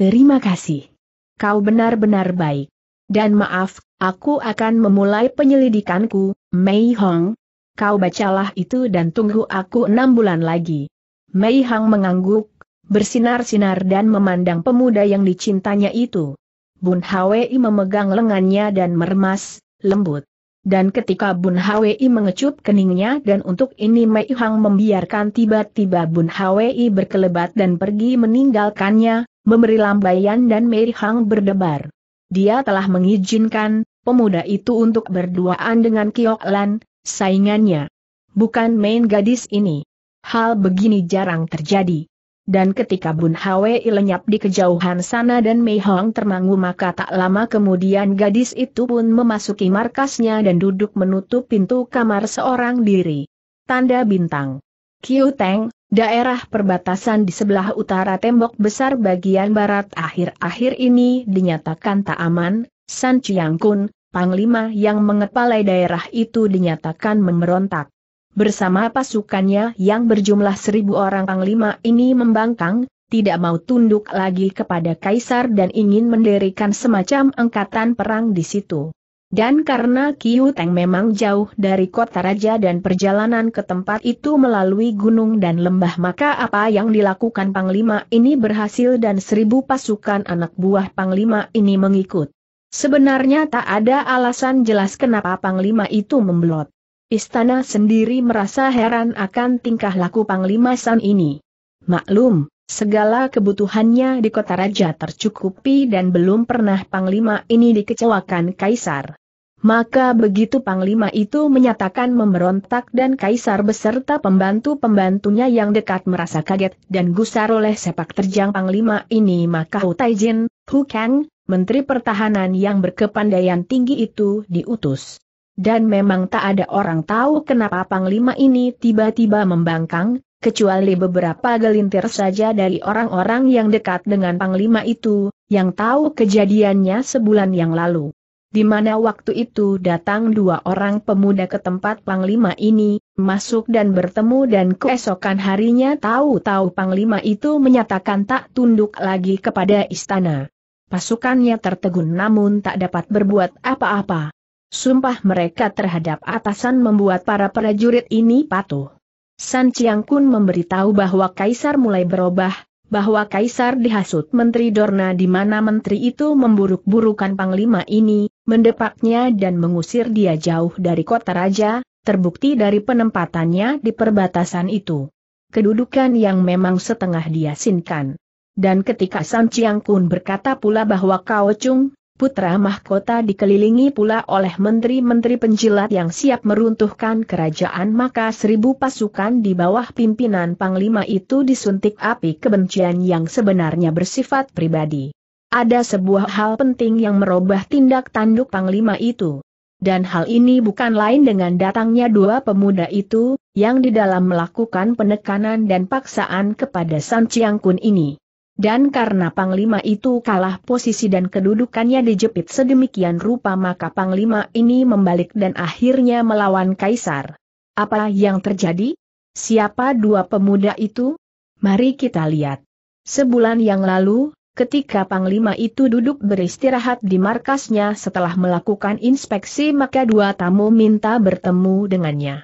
Terima kasih. Kau benar-benar baik. Dan maaf, aku akan memulai penyelidikanku, Mei Hong. Kau bacalah itu dan tunggu aku enam bulan lagi. Mei Hong mengangguk, bersinar-sinar dan memandang pemuda yang dicintanya itu. Bun Hwi memegang lengannya dan meremas, lembut. Dan ketika Bun Hwi mengecup keningnya dan untuk ini Mei Hong membiarkan tiba-tiba Bun Hwi berkelebat dan pergi meninggalkannya, memberi lambaian dan Mei Hang berdebar. Dia telah mengizinkan pemuda itu untuk berduaan dengan Kiok Lan, saingannya. Bukan main gadis ini. Hal begini jarang terjadi. Dan ketika Bun Hwei lenyap di kejauhan sana dan Mei Hong termangu maka tak lama kemudian gadis itu pun memasuki markasnya dan duduk menutup pintu kamar seorang diri. Tanda bintang. Qiu Teng, Daerah perbatasan di sebelah utara tembok besar bagian barat akhir-akhir ini dinyatakan tak aman, San Chiang Kun, Panglima yang mengepalai daerah itu dinyatakan memberontak. Bersama pasukannya yang berjumlah seribu orang Panglima ini membangkang, tidak mau tunduk lagi kepada Kaisar dan ingin mendirikan semacam angkatan perang di situ. Dan karena Kiu Teng memang jauh dari kota raja dan perjalanan ke tempat itu melalui gunung dan lembah maka apa yang dilakukan Panglima ini berhasil dan seribu pasukan anak buah Panglima ini mengikut. Sebenarnya tak ada alasan jelas kenapa Panglima itu membelot. Istana sendiri merasa heran akan tingkah laku Panglima San ini. Maklum, Segala kebutuhannya di kota raja tercukupi dan belum pernah panglima ini dikecewakan kaisar. Maka begitu Panglima itu menyatakan memberontak dan Kaisar beserta pembantu-pembantunya yang dekat merasa kaget dan gusar oleh sepak terjang Panglima ini maka Hu Taijin, Hu Kang, Menteri Pertahanan yang berkepandaian tinggi itu diutus. Dan memang tak ada orang tahu kenapa Panglima ini tiba-tiba membangkang, kecuali beberapa gelintir saja dari orang-orang yang dekat dengan Panglima itu, yang tahu kejadiannya sebulan yang lalu di mana waktu itu datang dua orang pemuda ke tempat Panglima ini, masuk dan bertemu dan keesokan harinya tahu-tahu Panglima itu menyatakan tak tunduk lagi kepada istana. Pasukannya tertegun namun tak dapat berbuat apa-apa. Sumpah mereka terhadap atasan membuat para prajurit ini patuh. San Chiang Kun memberitahu bahwa Kaisar mulai berubah, bahwa Kaisar dihasut Menteri Dorna di mana Menteri itu memburuk-burukan Panglima ini, mendepaknya dan mengusir dia jauh dari kota raja, terbukti dari penempatannya di perbatasan itu. Kedudukan yang memang setengah diasinkan Dan ketika San Chiang Kun berkata pula bahwa Kao Chung, putra mahkota dikelilingi pula oleh menteri-menteri penjilat yang siap meruntuhkan kerajaan maka seribu pasukan di bawah pimpinan Panglima itu disuntik api kebencian yang sebenarnya bersifat pribadi. Ada sebuah hal penting yang merubah tindak tanduk Panglima itu. Dan hal ini bukan lain dengan datangnya dua pemuda itu, yang di dalam melakukan penekanan dan paksaan kepada San Chiang Kun ini. Dan karena Panglima itu kalah posisi dan kedudukannya dijepit sedemikian rupa maka Panglima ini membalik dan akhirnya melawan Kaisar. Apa yang terjadi? Siapa dua pemuda itu? Mari kita lihat. Sebulan yang lalu, ketika Panglima itu duduk beristirahat di markasnya setelah melakukan inspeksi maka dua tamu minta bertemu dengannya.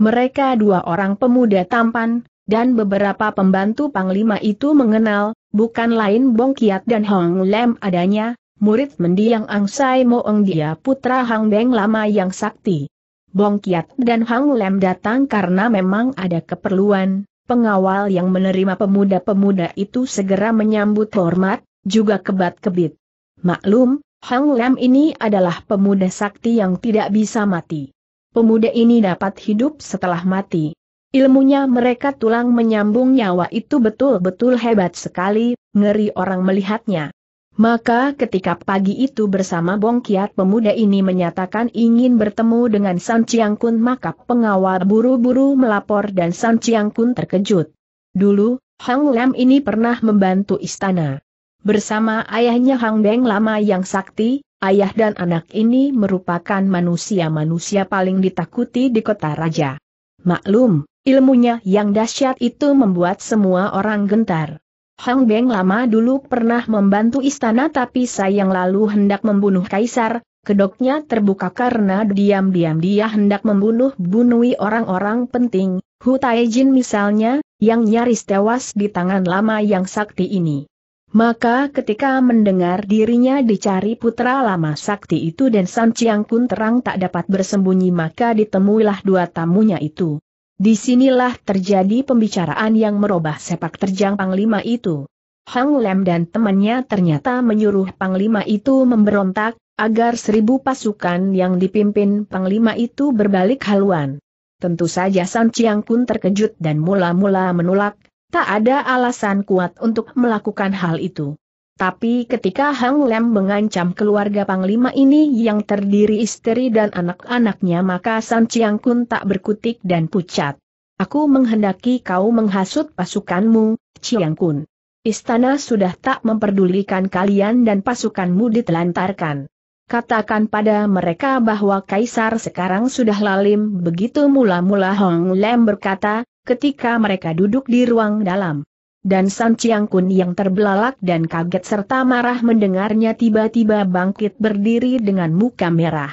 Mereka dua orang pemuda tampan, dan beberapa pembantu Panglima itu mengenal, bukan lain Bong Kiat dan Hong Lem adanya, murid mendiang Ang Sai Moong dia putra Hang Beng lama yang sakti. Bong Kiat dan Hang Lem datang karena memang ada keperluan, pengawal yang menerima pemuda-pemuda itu segera menyambut hormat, juga kebat-kebit. Maklum, Hang Lem ini adalah pemuda sakti yang tidak bisa mati. Pemuda ini dapat hidup setelah mati. Ilmunya mereka tulang menyambung nyawa itu betul-betul hebat sekali, ngeri orang melihatnya. Maka ketika pagi itu bersama Bong Kiat pemuda ini menyatakan ingin bertemu dengan San Chiang Kun maka pengawal buru-buru melapor dan San Chiang Kun terkejut. Dulu, Hang Lam ini pernah membantu istana. Bersama ayahnya Hang Beng lama yang sakti, ayah dan anak ini merupakan manusia-manusia paling ditakuti di kota raja. Maklum, ilmunya yang dahsyat itu membuat semua orang gentar. Hang Beng lama dulu pernah membantu istana tapi sayang lalu hendak membunuh kaisar, kedoknya terbuka karena diam-diam dia hendak membunuh-bunui orang-orang penting, Hu Taijin misalnya, yang nyaris tewas di tangan lama yang sakti ini. Maka ketika mendengar dirinya dicari putra lama sakti itu dan San Chiang pun terang tak dapat bersembunyi maka ditemuilah dua tamunya itu. Disinilah terjadi pembicaraan yang merubah sepak terjang Panglima itu. Hang Lem dan temannya ternyata menyuruh Panglima itu memberontak, agar seribu pasukan yang dipimpin Panglima itu berbalik haluan. Tentu saja San Chiang pun terkejut dan mula-mula menolak, Tak ada alasan kuat untuk melakukan hal itu. Tapi ketika Hang Lem mengancam keluarga Panglima ini yang terdiri istri dan anak-anaknya maka San Chiang Kun tak berkutik dan pucat. Aku menghendaki kau menghasut pasukanmu, Chiang Kun. Istana sudah tak memperdulikan kalian dan pasukanmu ditelantarkan. Katakan pada mereka bahwa Kaisar sekarang sudah lalim begitu mula-mula Hong Lem berkata, ketika mereka duduk di ruang dalam. Dan San Chiang Kun yang terbelalak dan kaget serta marah mendengarnya tiba-tiba bangkit berdiri dengan muka merah.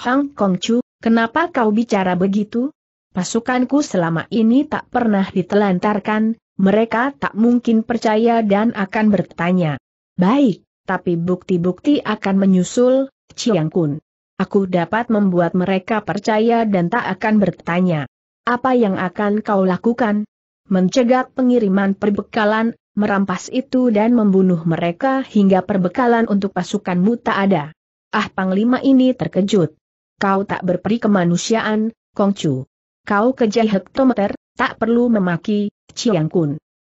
Hang Kong Chu, kenapa kau bicara begitu? Pasukanku selama ini tak pernah ditelantarkan, mereka tak mungkin percaya dan akan bertanya. Baik, tapi bukti-bukti akan menyusul, Chiang Kun. Aku dapat membuat mereka percaya dan tak akan bertanya. Apa yang akan kau lakukan? Mencegat pengiriman perbekalan, merampas itu dan membunuh mereka hingga perbekalan untuk pasukanmu tak ada. Ah Panglima ini terkejut. Kau tak berperi kemanusiaan, Kongcu. Kau kejai hektometer, tak perlu memaki, Chiang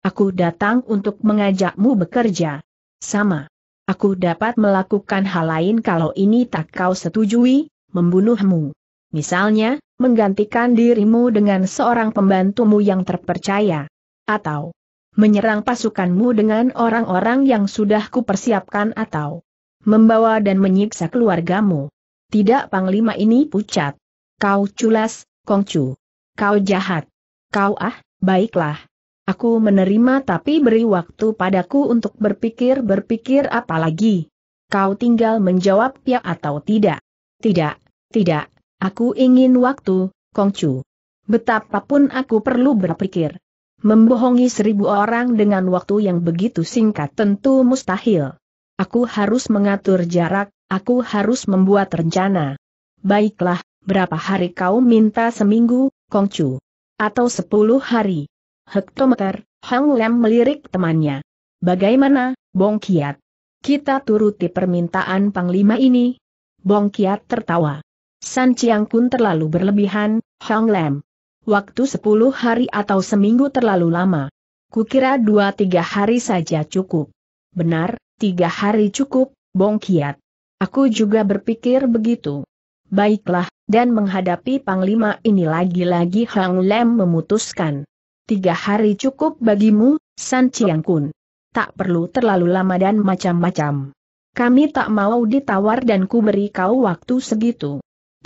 Aku datang untuk mengajakmu bekerja. Sama. Aku dapat melakukan hal lain kalau ini tak kau setujui, membunuhmu. Misalnya, menggantikan dirimu dengan seorang pembantumu yang terpercaya. Atau menyerang pasukanmu dengan orang-orang yang sudah kupersiapkan atau membawa dan menyiksa keluargamu. Tidak Panglima ini pucat. Kau culas, Kongcu. Kau jahat. Kau ah, baiklah. Aku menerima tapi beri waktu padaku untuk berpikir-berpikir apalagi. Kau tinggal menjawab ya atau tidak. Tidak, tidak, Aku ingin waktu, Kongcu. Betapapun aku perlu berpikir. Membohongi seribu orang dengan waktu yang begitu singkat tentu mustahil. Aku harus mengatur jarak, aku harus membuat rencana. Baiklah, berapa hari kau minta seminggu, Kongcu? Atau sepuluh hari? Hektometer, Hang Lem melirik temannya. Bagaimana, Bong Kiat? Kita turuti permintaan Panglima ini. Bong Kiat tertawa. San Chiang pun terlalu berlebihan, Hong Lam. Waktu sepuluh hari atau seminggu terlalu lama. Kukira dua tiga hari saja cukup. Benar, tiga hari cukup, Bong Kiat. Aku juga berpikir begitu. Baiklah, dan menghadapi Panglima ini lagi-lagi Hang Lam memutuskan. Tiga hari cukup bagimu, San Chiang Kun. Tak perlu terlalu lama dan macam-macam. Kami tak mau ditawar dan ku beri kau waktu segitu.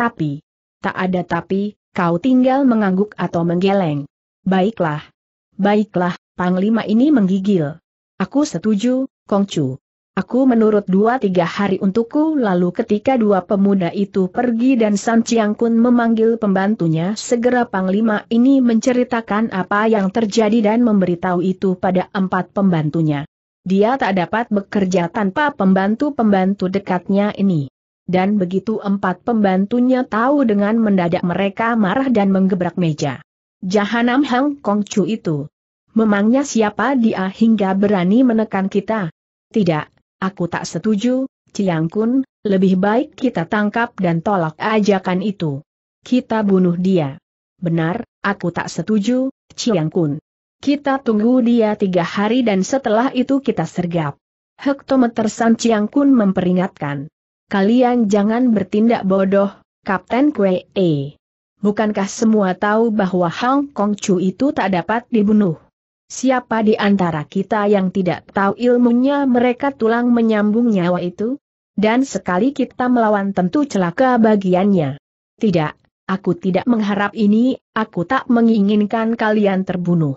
Tapi, tak ada tapi, kau tinggal mengangguk atau menggeleng. Baiklah. Baiklah, Panglima ini menggigil. Aku setuju, Kongcu. Aku menurut dua tiga hari untukku lalu ketika dua pemuda itu pergi dan San Chiang Kun memanggil pembantunya segera Panglima ini menceritakan apa yang terjadi dan memberitahu itu pada empat pembantunya. Dia tak dapat bekerja tanpa pembantu-pembantu dekatnya ini dan begitu empat pembantunya tahu dengan mendadak mereka marah dan menggebrak meja. Jahanam Hang Kong Chu itu. Memangnya siapa dia hingga berani menekan kita? Tidak, aku tak setuju, Ciang Kun, lebih baik kita tangkap dan tolak ajakan itu. Kita bunuh dia. Benar, aku tak setuju, Ciang Kun. Kita tunggu dia tiga hari dan setelah itu kita sergap. Hektometer San Ciang Kun memperingatkan. Kalian jangan bertindak bodoh, Kapten Kuei. Bukankah semua tahu bahwa Hong Kong Chu itu tak dapat dibunuh? Siapa di antara kita yang tidak tahu ilmunya mereka tulang menyambung nyawa itu? Dan sekali kita melawan tentu celaka bagiannya. Tidak, aku tidak mengharap ini, aku tak menginginkan kalian terbunuh.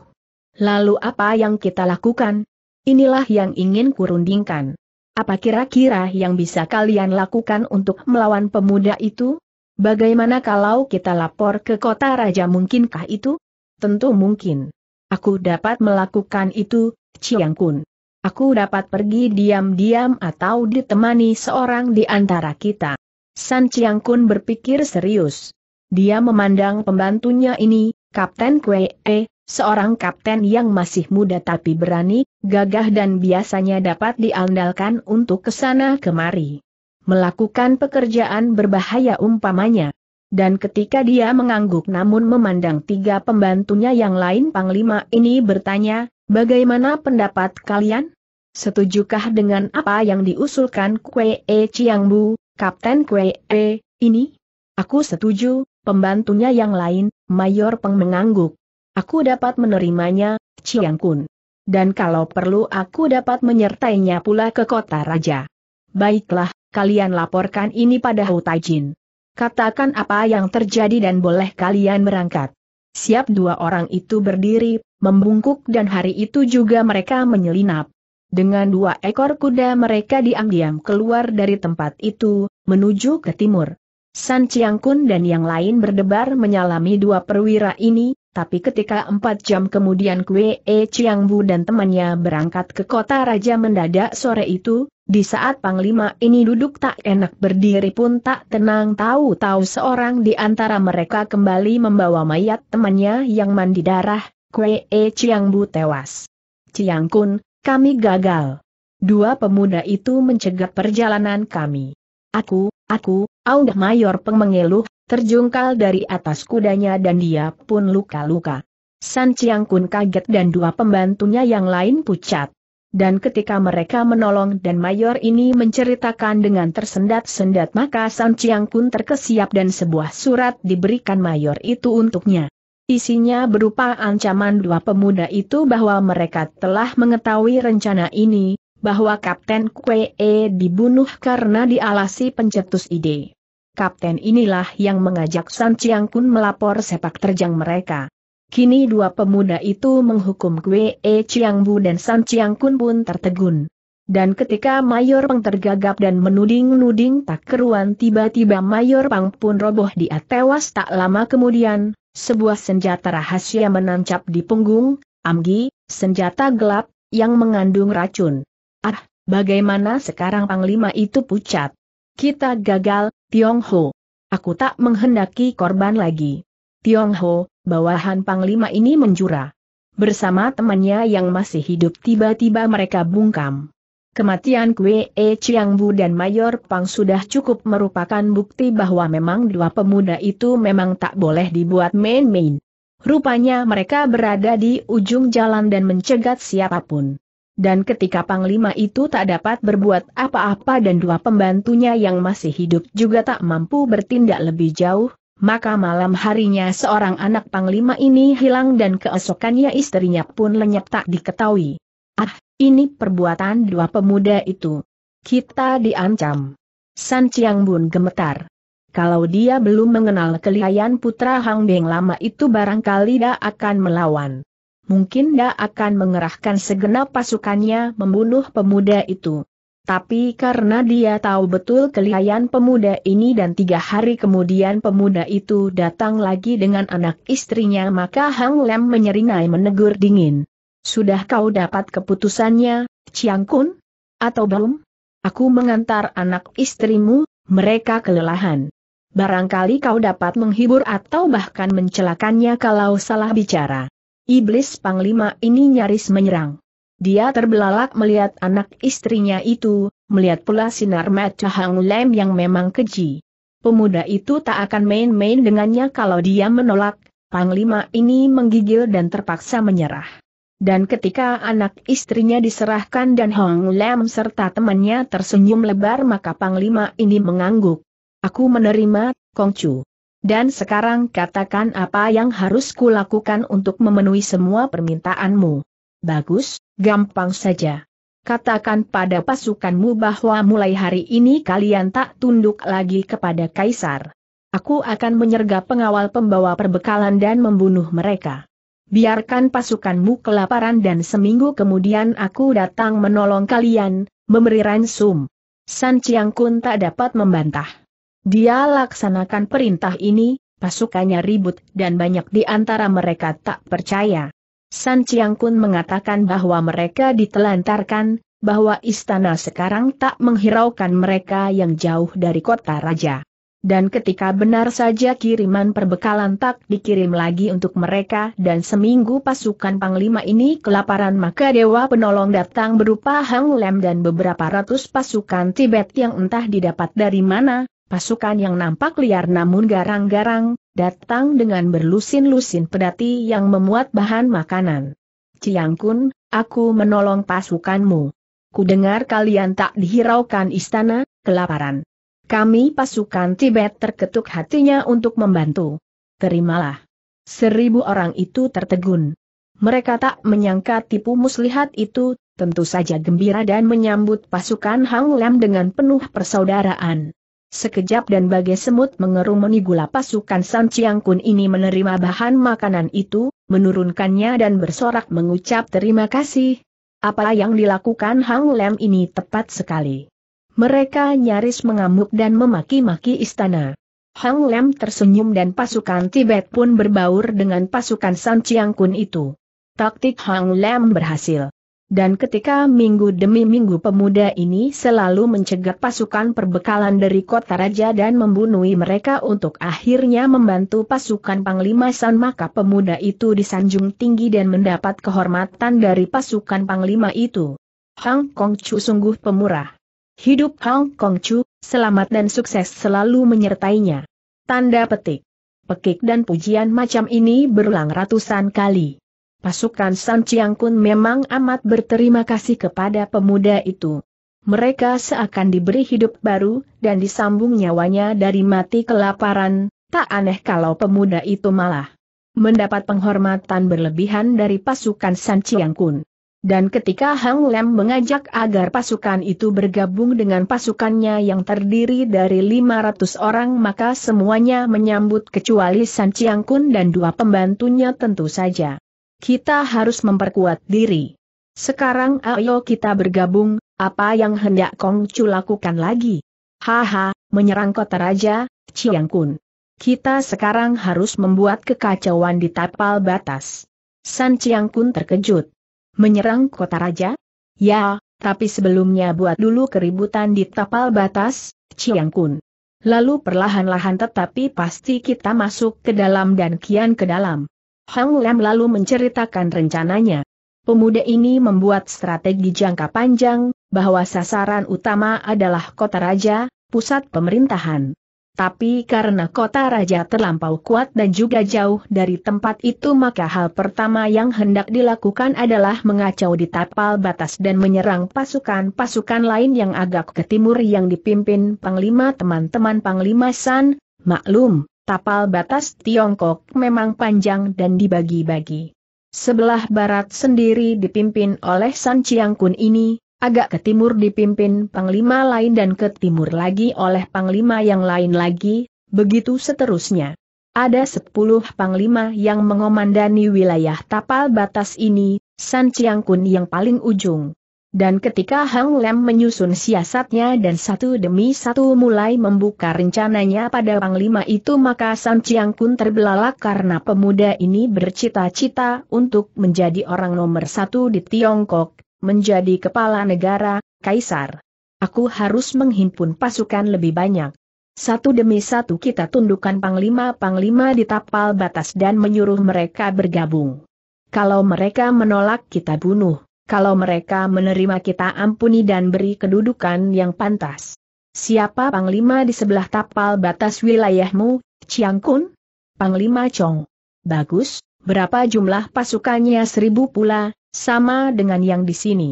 Lalu apa yang kita lakukan? Inilah yang ingin kurundingkan. Apa kira-kira yang bisa kalian lakukan untuk melawan pemuda itu? Bagaimana kalau kita lapor ke kota raja mungkinkah itu? Tentu mungkin. Aku dapat melakukan itu, Chiang Kun. Aku dapat pergi diam-diam atau ditemani seorang di antara kita. San Chiang Kun berpikir serius. Dia memandang pembantunya ini, Kapten Kwee, Seorang kapten yang masih muda tapi berani, gagah dan biasanya dapat diandalkan untuk kesana kemari. Melakukan pekerjaan berbahaya umpamanya. Dan ketika dia mengangguk namun memandang tiga pembantunya yang lain Panglima ini bertanya, bagaimana pendapat kalian? Setujukah dengan apa yang diusulkan Kue E Bu, Kapten Kwee E, ini? Aku setuju, pembantunya yang lain, Mayor Peng mengangguk. Aku dapat menerimanya, Chiang Kun. Dan kalau perlu aku dapat menyertainya pula ke kota raja. Baiklah, kalian laporkan ini pada Hu Hutajin. Katakan apa yang terjadi dan boleh kalian berangkat. Siap dua orang itu berdiri, membungkuk dan hari itu juga mereka menyelinap. Dengan dua ekor kuda mereka diam-diam keluar dari tempat itu, menuju ke timur. San Chiang Kun dan yang lain berdebar menyalami dua perwira ini, tapi ketika empat jam kemudian Kwe E Chiang Bu dan temannya berangkat ke kota raja mendadak sore itu, di saat Panglima ini duduk tak enak berdiri pun tak tenang tahu-tahu seorang di antara mereka kembali membawa mayat temannya yang mandi darah, Kwe E Chiang Bu tewas. Chiang Kun, kami gagal. Dua pemuda itu mencegat perjalanan kami. Aku, aku, Aung Mayor Peng mengeluh, terjungkal dari atas kudanya dan dia pun luka-luka. San Chiang Kun kaget dan dua pembantunya yang lain pucat. Dan ketika mereka menolong dan mayor ini menceritakan dengan tersendat-sendat maka San Chiang Kun terkesiap dan sebuah surat diberikan mayor itu untuknya. Isinya berupa ancaman dua pemuda itu bahwa mereka telah mengetahui rencana ini, bahwa Kapten Kwee dibunuh karena dialasi pencetus ide kapten inilah yang mengajak San Chiang Kun melapor sepak terjang mereka. Kini dua pemuda itu menghukum Kwe E Chiang Bu dan San Chiang Kun pun tertegun. Dan ketika Mayor Pang tergagap dan menuding-nuding tak keruan tiba-tiba Mayor Pang pun roboh dia tewas tak lama kemudian, sebuah senjata rahasia menancap di punggung, Amgi, senjata gelap, yang mengandung racun. Ah, bagaimana sekarang Panglima itu pucat? Kita gagal, Ho. Aku tak menghendaki korban lagi. Ho, bawahan Panglima ini menjura. Bersama temannya yang masih hidup tiba-tiba mereka bungkam. Kematian Kwe E Chiang Bu dan Mayor Pang sudah cukup merupakan bukti bahwa memang dua pemuda itu memang tak boleh dibuat main-main. Rupanya mereka berada di ujung jalan dan mencegat siapapun. Dan ketika Panglima itu tak dapat berbuat apa-apa dan dua pembantunya yang masih hidup juga tak mampu bertindak lebih jauh, maka malam harinya seorang anak Panglima ini hilang dan keesokannya istrinya pun lenyap tak diketahui. Ah, ini perbuatan dua pemuda itu. Kita diancam. San Chiang Bun gemetar. Kalau dia belum mengenal kelihayan putra Hang Beng lama itu barangkali dia akan melawan mungkin dia akan mengerahkan segenap pasukannya membunuh pemuda itu. Tapi karena dia tahu betul kelihayan pemuda ini dan tiga hari kemudian pemuda itu datang lagi dengan anak istrinya maka Hang Lem menyeringai menegur dingin. Sudah kau dapat keputusannya, Chiang Kun? Atau belum? Aku mengantar anak istrimu, mereka kelelahan. Barangkali kau dapat menghibur atau bahkan mencelakannya kalau salah bicara. Iblis Panglima ini nyaris menyerang. Dia terbelalak melihat anak istrinya itu, melihat pula sinar mata Hang Lem yang memang keji. Pemuda itu tak akan main-main dengannya kalau dia menolak, Panglima ini menggigil dan terpaksa menyerah. Dan ketika anak istrinya diserahkan dan Hong Lam serta temannya tersenyum lebar maka Panglima ini mengangguk. Aku menerima, Kongcu. Dan sekarang katakan apa yang harus kulakukan untuk memenuhi semua permintaanmu. Bagus, gampang saja. Katakan pada pasukanmu bahwa mulai hari ini kalian tak tunduk lagi kepada Kaisar. Aku akan menyergap pengawal pembawa perbekalan dan membunuh mereka. Biarkan pasukanmu kelaparan dan seminggu kemudian aku datang menolong kalian, memberi ransum. San Chiang Kun tak dapat membantah. Dia laksanakan perintah ini, pasukannya ribut dan banyak di antara mereka tak percaya. San Chiang Kun mengatakan bahwa mereka ditelantarkan, bahwa istana sekarang tak menghiraukan mereka yang jauh dari kota raja. Dan ketika benar saja kiriman perbekalan tak dikirim lagi untuk mereka dan seminggu pasukan Panglima ini kelaparan maka Dewa Penolong datang berupa Hang Lem dan beberapa ratus pasukan Tibet yang entah didapat dari mana, Pasukan yang nampak liar namun garang-garang, datang dengan berlusin-lusin pedati yang memuat bahan makanan. Ciang Kun, aku menolong pasukanmu. Kudengar kalian tak dihiraukan istana, kelaparan. Kami pasukan Tibet terketuk hatinya untuk membantu. Terimalah. Seribu orang itu tertegun. Mereka tak menyangka tipu muslihat itu, tentu saja gembira dan menyambut pasukan Hang Lam dengan penuh persaudaraan. Sekejap dan bagai semut mengerumuni gula pasukan San Chiang Kun ini menerima bahan makanan itu, menurunkannya dan bersorak mengucap terima kasih. Apa yang dilakukan Hang Lem ini tepat sekali. Mereka nyaris mengamuk dan memaki-maki istana. Hang Lem tersenyum dan pasukan Tibet pun berbaur dengan pasukan San Chiang Kun itu. Taktik Hang Lem berhasil dan ketika minggu demi minggu pemuda ini selalu mencegat pasukan perbekalan dari kota raja dan membunuhi mereka untuk akhirnya membantu pasukan Panglima San maka pemuda itu disanjung tinggi dan mendapat kehormatan dari pasukan Panglima itu. Hang Kong Chu sungguh pemurah. Hidup Hang Kong Chu, selamat dan sukses selalu menyertainya. Tanda petik. Pekik dan pujian macam ini berulang ratusan kali pasukan San Chiang Kun memang amat berterima kasih kepada pemuda itu. Mereka seakan diberi hidup baru, dan disambung nyawanya dari mati kelaparan, tak aneh kalau pemuda itu malah mendapat penghormatan berlebihan dari pasukan San Chiang Kun. Dan ketika Hang Lem mengajak agar pasukan itu bergabung dengan pasukannya yang terdiri dari 500 orang maka semuanya menyambut kecuali San Chiang Kun dan dua pembantunya tentu saja. Kita harus memperkuat diri. Sekarang ayo kita bergabung, apa yang hendak Kong Chu lakukan lagi? Haha, menyerang kota raja, Chiang Kun. Kita sekarang harus membuat kekacauan di tapal batas. San Chiang Kun terkejut. Menyerang kota raja? Ya, tapi sebelumnya buat dulu keributan di tapal batas, Chiang Kun. Lalu perlahan-lahan tetapi pasti kita masuk ke dalam dan kian ke dalam. Hang Lam lalu menceritakan rencananya. Pemuda ini membuat strategi jangka panjang, bahwa sasaran utama adalah kota raja, pusat pemerintahan. Tapi karena kota raja terlampau kuat dan juga jauh dari tempat itu maka hal pertama yang hendak dilakukan adalah mengacau di tapal batas dan menyerang pasukan-pasukan lain yang agak ke timur yang dipimpin Panglima teman-teman Panglima San, maklum, Tapal batas Tiongkok memang panjang dan dibagi-bagi. Sebelah barat sendiri dipimpin oleh San Chiang Kun ini, agak ke timur dipimpin panglima lain dan ke timur lagi oleh panglima yang lain lagi, begitu seterusnya. Ada sepuluh panglima yang mengomandani wilayah tapal batas ini, San Chiang Kun yang paling ujung. Dan ketika Hang Lem menyusun siasatnya dan satu demi satu mulai membuka rencananya pada Panglima itu maka San Chiang Kun terbelalak karena pemuda ini bercita-cita untuk menjadi orang nomor satu di Tiongkok, menjadi kepala negara, kaisar. Aku harus menghimpun pasukan lebih banyak. Satu demi satu kita tundukkan panglima-panglima di tapal batas dan menyuruh mereka bergabung. Kalau mereka menolak kita bunuh. Kalau mereka menerima kita ampuni dan beri kedudukan yang pantas. Siapa Panglima di sebelah tapal batas wilayahmu, Chiang Kun? Panglima Chong. Bagus, berapa jumlah pasukannya seribu pula, sama dengan yang di sini.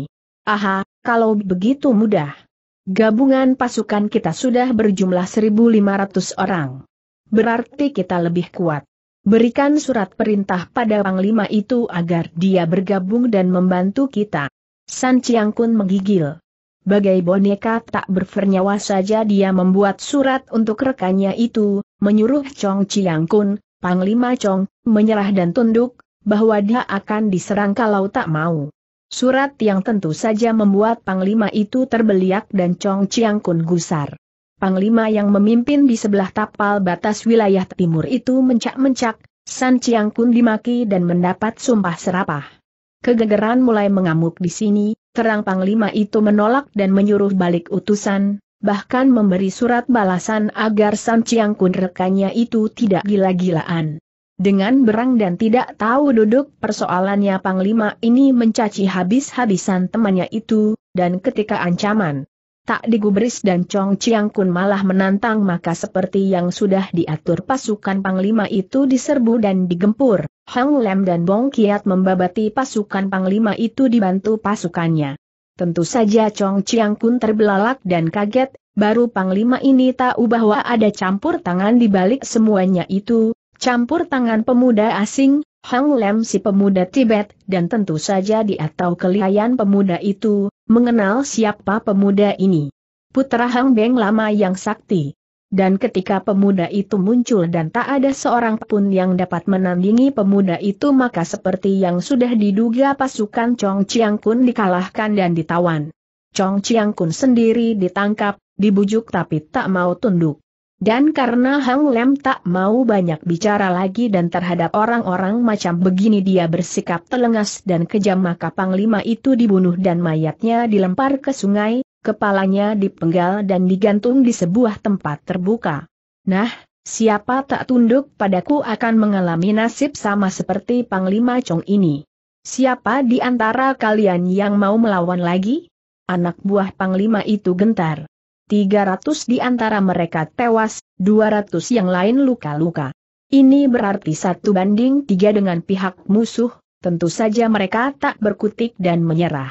Aha, kalau begitu mudah. Gabungan pasukan kita sudah berjumlah 1.500 orang. Berarti kita lebih kuat. Berikan surat perintah pada Panglima itu agar dia bergabung dan membantu kita. San Chiang Kun menggigil. Bagai boneka tak bernyawa saja dia membuat surat untuk rekannya itu, menyuruh Chong Chiang Kun, Panglima Chong, menyerah dan tunduk, bahwa dia akan diserang kalau tak mau. Surat yang tentu saja membuat Panglima itu terbeliak dan Chong Chiang Kun gusar. Panglima yang memimpin di sebelah tapal batas wilayah timur itu mencak-mencak, San Chiang Kun dimaki dan mendapat sumpah serapah. Kegegeran mulai mengamuk di sini, terang Panglima itu menolak dan menyuruh balik utusan, bahkan memberi surat balasan agar San Chiang Kun rekannya itu tidak gila-gilaan. Dengan berang dan tidak tahu duduk persoalannya Panglima ini mencaci habis-habisan temannya itu, dan ketika ancaman tak digubris dan Chong Chiang Kun malah menantang maka seperti yang sudah diatur pasukan Panglima itu diserbu dan digempur. Hang Lem dan Bong Kiat membabati pasukan Panglima itu dibantu pasukannya. Tentu saja Chong Chiang Kun terbelalak dan kaget, baru Panglima ini tahu bahwa ada campur tangan di balik semuanya itu, campur tangan pemuda asing, Hang Lem si pemuda Tibet, dan tentu saja di atau kelihayan pemuda itu, mengenal siapa pemuda ini. Putra Hang Beng lama yang sakti. Dan ketika pemuda itu muncul dan tak ada seorang pun yang dapat menandingi pemuda itu maka seperti yang sudah diduga pasukan Chong Chiang Kun dikalahkan dan ditawan. Chong Chiang Kun sendiri ditangkap, dibujuk tapi tak mau tunduk. Dan karena Hang Lem tak mau banyak bicara lagi dan terhadap orang-orang macam begini dia bersikap telengas dan kejam maka Panglima itu dibunuh dan mayatnya dilempar ke sungai, kepalanya dipenggal dan digantung di sebuah tempat terbuka. Nah, siapa tak tunduk padaku akan mengalami nasib sama seperti Panglima Chong ini. Siapa di antara kalian yang mau melawan lagi? Anak buah Panglima itu gentar. 300 di antara mereka tewas, 200 yang lain luka-luka. Ini berarti satu banding tiga dengan pihak musuh, tentu saja mereka tak berkutik dan menyerah.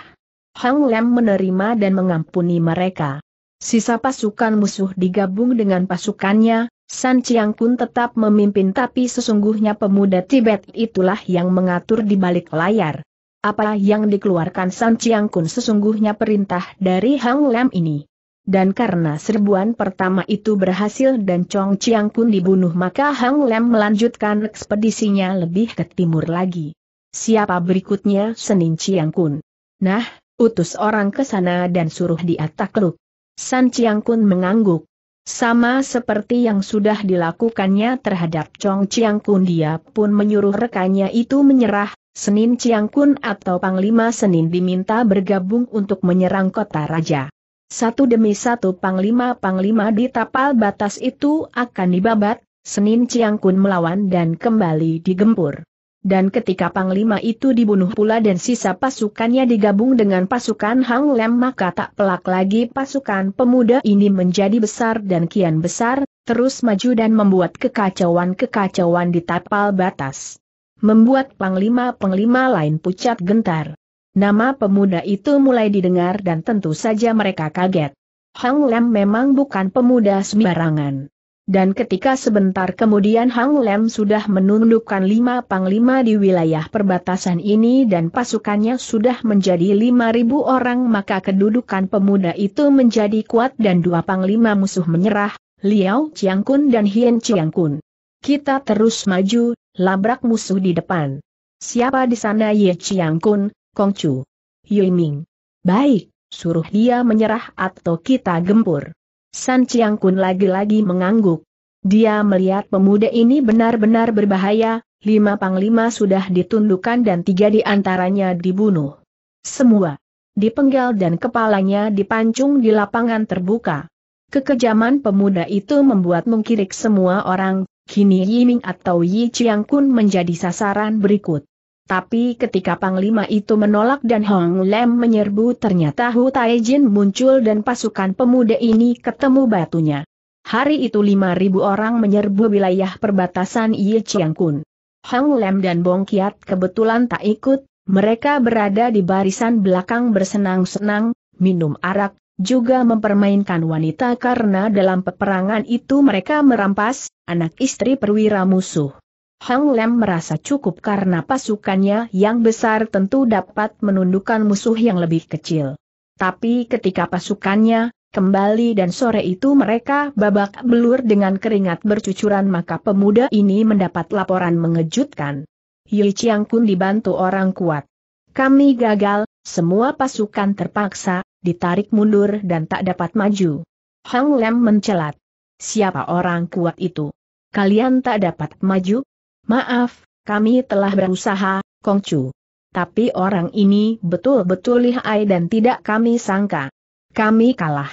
Hang Lem menerima dan mengampuni mereka. Sisa pasukan musuh digabung dengan pasukannya, San Chiang Kun tetap memimpin tapi sesungguhnya pemuda Tibet itulah yang mengatur di balik layar. Apa yang dikeluarkan San Chiang Kun sesungguhnya perintah dari Hang Lem ini dan karena serbuan pertama itu berhasil dan Chong Chiang Kun dibunuh maka Hang Lem melanjutkan ekspedisinya lebih ke timur lagi. Siapa berikutnya Senin Chiang Kun? Nah, utus orang ke sana dan suruh dia takluk. San Chiang Kun mengangguk. Sama seperti yang sudah dilakukannya terhadap Chong Chiang Kun dia pun menyuruh rekannya itu menyerah, Senin Chiang Kun atau Panglima Senin diminta bergabung untuk menyerang kota raja. Satu demi satu panglima-panglima di tapal batas itu akan dibabat, Senin Ciang Kun melawan dan kembali digempur. Dan ketika panglima itu dibunuh pula dan sisa pasukannya digabung dengan pasukan Hang Lem maka tak pelak lagi pasukan pemuda ini menjadi besar dan kian besar, terus maju dan membuat kekacauan-kekacauan di tapal batas. Membuat panglima-panglima lain pucat gentar. Nama pemuda itu mulai didengar dan tentu saja mereka kaget. Hang Lem memang bukan pemuda sembarangan. Dan ketika sebentar kemudian Hang Lem sudah menundukkan lima panglima di wilayah perbatasan ini dan pasukannya sudah menjadi lima ribu orang maka kedudukan pemuda itu menjadi kuat dan dua panglima musuh menyerah, Liao Kun dan Hien Kun. Kita terus maju, labrak musuh di depan. Siapa di sana Ye Kun? Kongcu. Ming. Baik, suruh dia menyerah atau kita gempur. San Chiang Kun lagi-lagi mengangguk. Dia melihat pemuda ini benar-benar berbahaya, lima panglima sudah ditundukkan dan tiga di antaranya dibunuh. Semua dipenggal dan kepalanya dipancung di lapangan terbuka. Kekejaman pemuda itu membuat mengkirik semua orang, kini Yiming atau Yi Chiang Kun menjadi sasaran berikut. Tapi ketika Panglima itu menolak dan Hong Lem menyerbu ternyata Hu Taijin muncul dan pasukan pemuda ini ketemu batunya. Hari itu 5.000 orang menyerbu wilayah perbatasan Ye Kun. Hong Lem dan Bong Kiat kebetulan tak ikut, mereka berada di barisan belakang bersenang-senang, minum arak, juga mempermainkan wanita karena dalam peperangan itu mereka merampas, anak istri perwira musuh. Hang Lem merasa cukup karena pasukannya yang besar tentu dapat menundukkan musuh yang lebih kecil. Tapi ketika pasukannya kembali dan sore itu mereka babak belur dengan keringat bercucuran maka pemuda ini mendapat laporan mengejutkan. Yui Chiang Kun dibantu orang kuat. Kami gagal, semua pasukan terpaksa, ditarik mundur dan tak dapat maju. Hang Lem mencelat. Siapa orang kuat itu? Kalian tak dapat maju, Maaf, kami telah berusaha, Kongcu. Tapi orang ini betul-betul lihai dan tidak kami sangka. Kami kalah.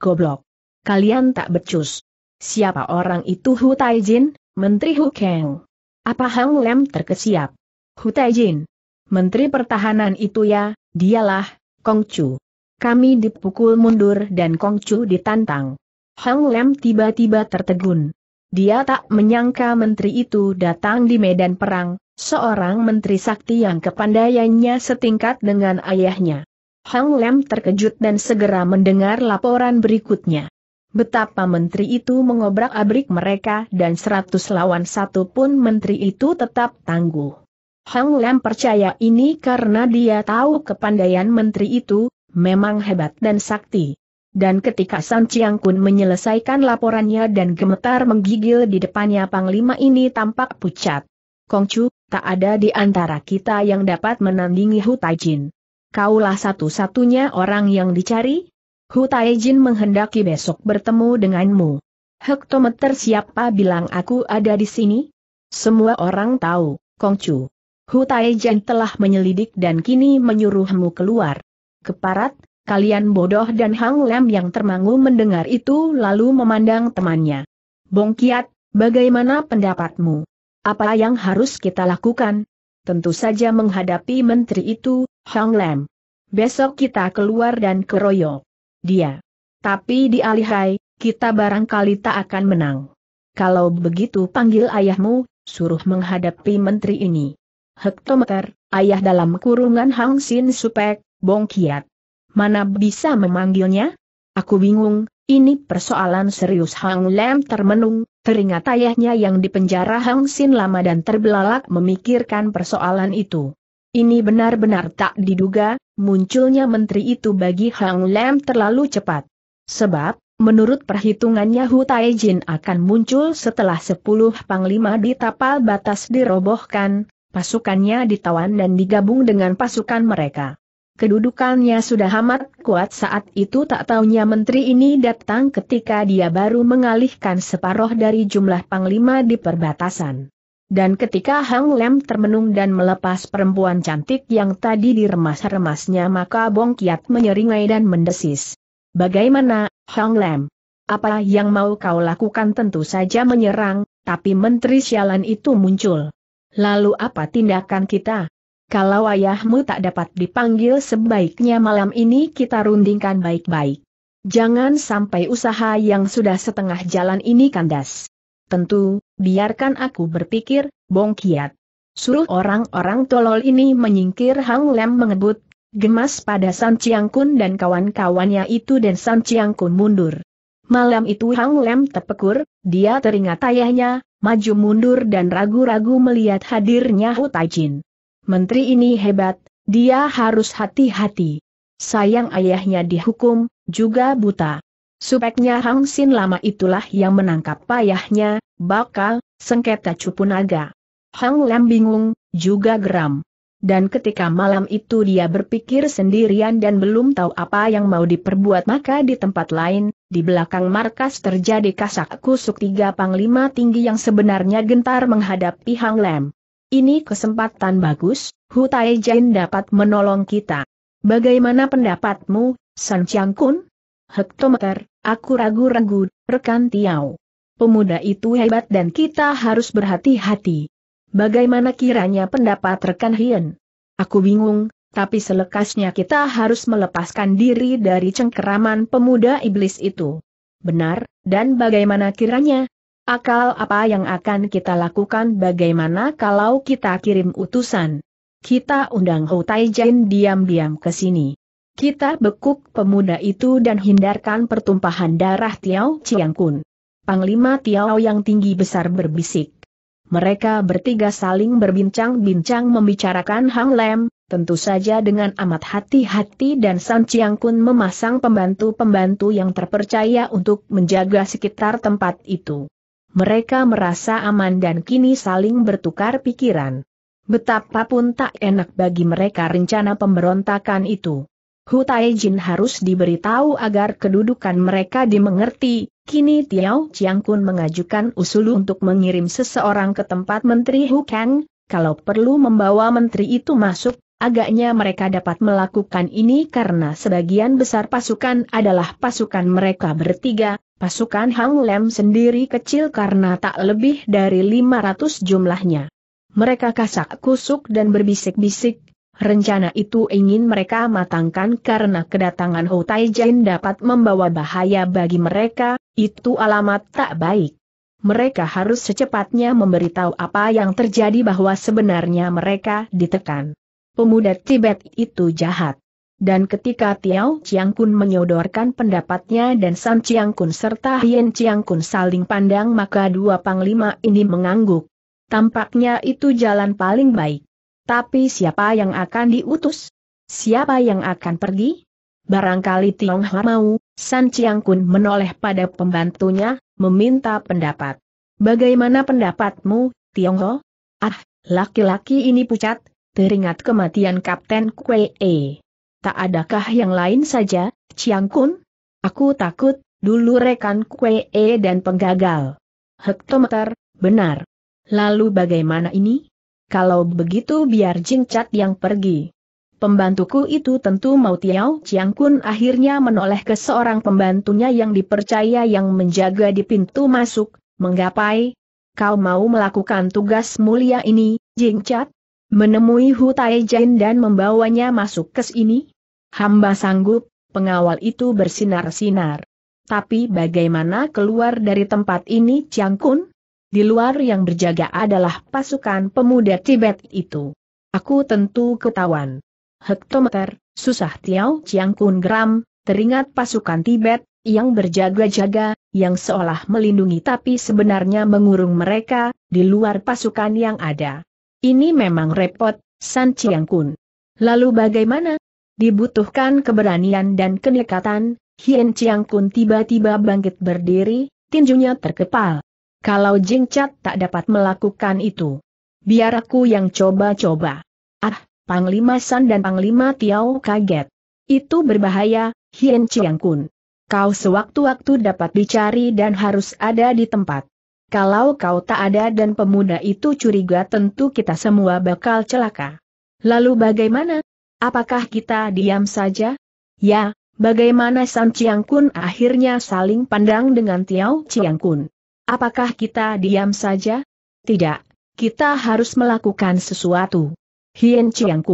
Goblok. Kalian tak becus. Siapa orang itu Hu Taijin, Menteri Hu Kang? Apa Hang Lem terkesiap? Hu Taijin. Menteri Pertahanan itu ya, dialah, Kongcu. Kami dipukul mundur dan Kongcu ditantang. Hang Lem tiba-tiba tertegun. Dia tak menyangka menteri itu datang di medan perang, seorang menteri sakti yang kepandaiannya setingkat dengan ayahnya. Hang Lem terkejut dan segera mendengar laporan berikutnya. Betapa menteri itu mengobrak-abrik mereka dan seratus lawan satu pun menteri itu tetap tangguh. Hang Lem percaya ini karena dia tahu kepandaian menteri itu, memang hebat dan sakti dan ketika San Chiang Kun menyelesaikan laporannya dan gemetar menggigil di depannya Panglima ini tampak pucat. Kongcu, tak ada di antara kita yang dapat menandingi Hu Taijin. Kaulah satu-satunya orang yang dicari? Hu Taijin menghendaki besok bertemu denganmu. Hektometer siapa bilang aku ada di sini? Semua orang tahu, Kongcu. Hu Taijin telah menyelidik dan kini menyuruhmu keluar. Keparat, Kalian bodoh dan Hang Lem yang termangu mendengar itu lalu memandang temannya. Bong Kiat, bagaimana pendapatmu? Apa yang harus kita lakukan? Tentu saja menghadapi menteri itu, Hang Lem. Besok kita keluar dan keroyok. Dia. Tapi di Alihai, kita barangkali tak akan menang. Kalau begitu panggil ayahmu, suruh menghadapi menteri ini. Hektometer, ayah dalam kurungan Hang Sin Supek, Kiat mana bisa memanggilnya? Aku bingung, ini persoalan serius Hang Lem termenung, teringat ayahnya yang dipenjara Hang Sin lama dan terbelalak memikirkan persoalan itu. Ini benar-benar tak diduga, munculnya menteri itu bagi Hang Lem terlalu cepat. Sebab, menurut perhitungannya Hu Taijin akan muncul setelah 10 panglima di tapal batas dirobohkan, pasukannya ditawan dan digabung dengan pasukan mereka. Kedudukannya sudah amat kuat saat itu tak tahunya menteri ini datang ketika dia baru mengalihkan separoh dari jumlah panglima di perbatasan. Dan ketika Hang Lem termenung dan melepas perempuan cantik yang tadi diremas-remasnya maka Bong Kiat menyeringai dan mendesis. Bagaimana, Hang Lem? Apa yang mau kau lakukan tentu saja menyerang, tapi menteri sialan itu muncul. Lalu apa tindakan kita? Kalau ayahmu tak dapat dipanggil sebaiknya malam ini kita rundingkan baik-baik. Jangan sampai usaha yang sudah setengah jalan ini kandas. Tentu, biarkan aku berpikir, Bong Kiat. Suruh orang-orang tolol ini menyingkir Hang Lem mengebut, gemas pada San Chiang Kun dan kawan-kawannya itu dan San Chiang Kun mundur. Malam itu Hang Lem terpekur, dia teringat ayahnya, maju mundur dan ragu-ragu melihat hadirnya Hu Taijin. Menteri ini hebat, dia harus hati-hati. Sayang ayahnya dihukum, juga buta. Supeknya Hang Sin lama itulah yang menangkap payahnya, bakal, sengketa cupu naga. Hang Lam bingung, juga geram. Dan ketika malam itu dia berpikir sendirian dan belum tahu apa yang mau diperbuat maka di tempat lain, di belakang markas terjadi kasak kusuk tiga panglima tinggi yang sebenarnya gentar menghadapi Hang Lam. Ini kesempatan bagus, Hu Tai dapat menolong kita. Bagaimana pendapatmu, San Chiang Kun? Hektometer, aku ragu-ragu, rekan Tiao. Pemuda itu hebat dan kita harus berhati-hati. Bagaimana kiranya pendapat rekan Hien? Aku bingung, tapi selekasnya kita harus melepaskan diri dari cengkeraman pemuda iblis itu. Benar, dan bagaimana kiranya, Akal apa yang akan kita lakukan bagaimana kalau kita kirim utusan? Kita undang Hou Taijin diam-diam ke sini. Kita bekuk pemuda itu dan hindarkan pertumpahan darah Tiao Kun. Panglima Tiao yang tinggi besar berbisik. Mereka bertiga saling berbincang-bincang membicarakan Hang Lem, tentu saja dengan amat hati-hati dan San Kun memasang pembantu-pembantu yang terpercaya untuk menjaga sekitar tempat itu. Mereka merasa aman dan kini saling bertukar pikiran. Betapapun tak enak bagi mereka rencana pemberontakan itu. Hutai Jin harus diberitahu agar kedudukan mereka dimengerti, kini Tiao Chiang Kun mengajukan usul untuk mengirim seseorang ke tempat Menteri Hu Kang. kalau perlu membawa menteri itu masuk, agaknya mereka dapat melakukan ini karena sebagian besar pasukan adalah pasukan mereka bertiga, Pasukan Hang Lem sendiri kecil karena tak lebih dari 500 jumlahnya. Mereka kasak kusuk dan berbisik-bisik, rencana itu ingin mereka matangkan karena kedatangan Ho Tai Jin dapat membawa bahaya bagi mereka, itu alamat tak baik. Mereka harus secepatnya memberitahu apa yang terjadi bahwa sebenarnya mereka ditekan. Pemuda Tibet itu jahat. Dan ketika Tiao Chiang Kun menyodorkan pendapatnya dan San Chiang Kun serta Hien Chiang Kun saling pandang maka dua panglima ini mengangguk. Tampaknya itu jalan paling baik. Tapi siapa yang akan diutus? Siapa yang akan pergi? Barangkali Tiong Ha mau, San Chiang Kun menoleh pada pembantunya, meminta pendapat. Bagaimana pendapatmu, Tiong Ho? Ah, laki-laki ini pucat, teringat kematian Kapten Kuei tak adakah yang lain saja, Chiang Kun? Aku takut, dulu rekan Kue e dan penggagal. Hektometer, benar. Lalu bagaimana ini? Kalau begitu biar Jing Cat yang pergi. Pembantuku itu tentu mau tiau. Chiang Kun akhirnya menoleh ke seorang pembantunya yang dipercaya yang menjaga di pintu masuk, menggapai. Kau mau melakukan tugas mulia ini, Jing Cat? Menemui Hu Tai Jin dan membawanya masuk ke sini? Hamba sanggup, pengawal itu bersinar-sinar. Tapi bagaimana keluar dari tempat ini Kun? Di luar yang berjaga adalah pasukan pemuda Tibet itu. Aku tentu ketahuan. Hektometer, susah Tiao Kun geram, teringat pasukan Tibet, yang berjaga-jaga, yang seolah melindungi tapi sebenarnya mengurung mereka, di luar pasukan yang ada. Ini memang repot, San Chiang Kun. Lalu bagaimana? Dibutuhkan keberanian dan kenekatan, Hien Chiang Kun tiba-tiba bangkit berdiri, tinjunya terkepal. Kalau Jing Cat tak dapat melakukan itu. Biar aku yang coba-coba. Ah, Panglima San dan Panglima Tiao kaget. Itu berbahaya, Hien Chiang Kun. Kau sewaktu-waktu dapat dicari dan harus ada di tempat. Kalau kau tak ada dan pemuda itu curiga tentu kita semua bakal celaka. Lalu bagaimana? Apakah kita diam saja? Ya, bagaimana San Chiang akhirnya saling pandang dengan Tiao Chiang Apakah kita diam saja? Tidak, kita harus melakukan sesuatu. Hien Chiang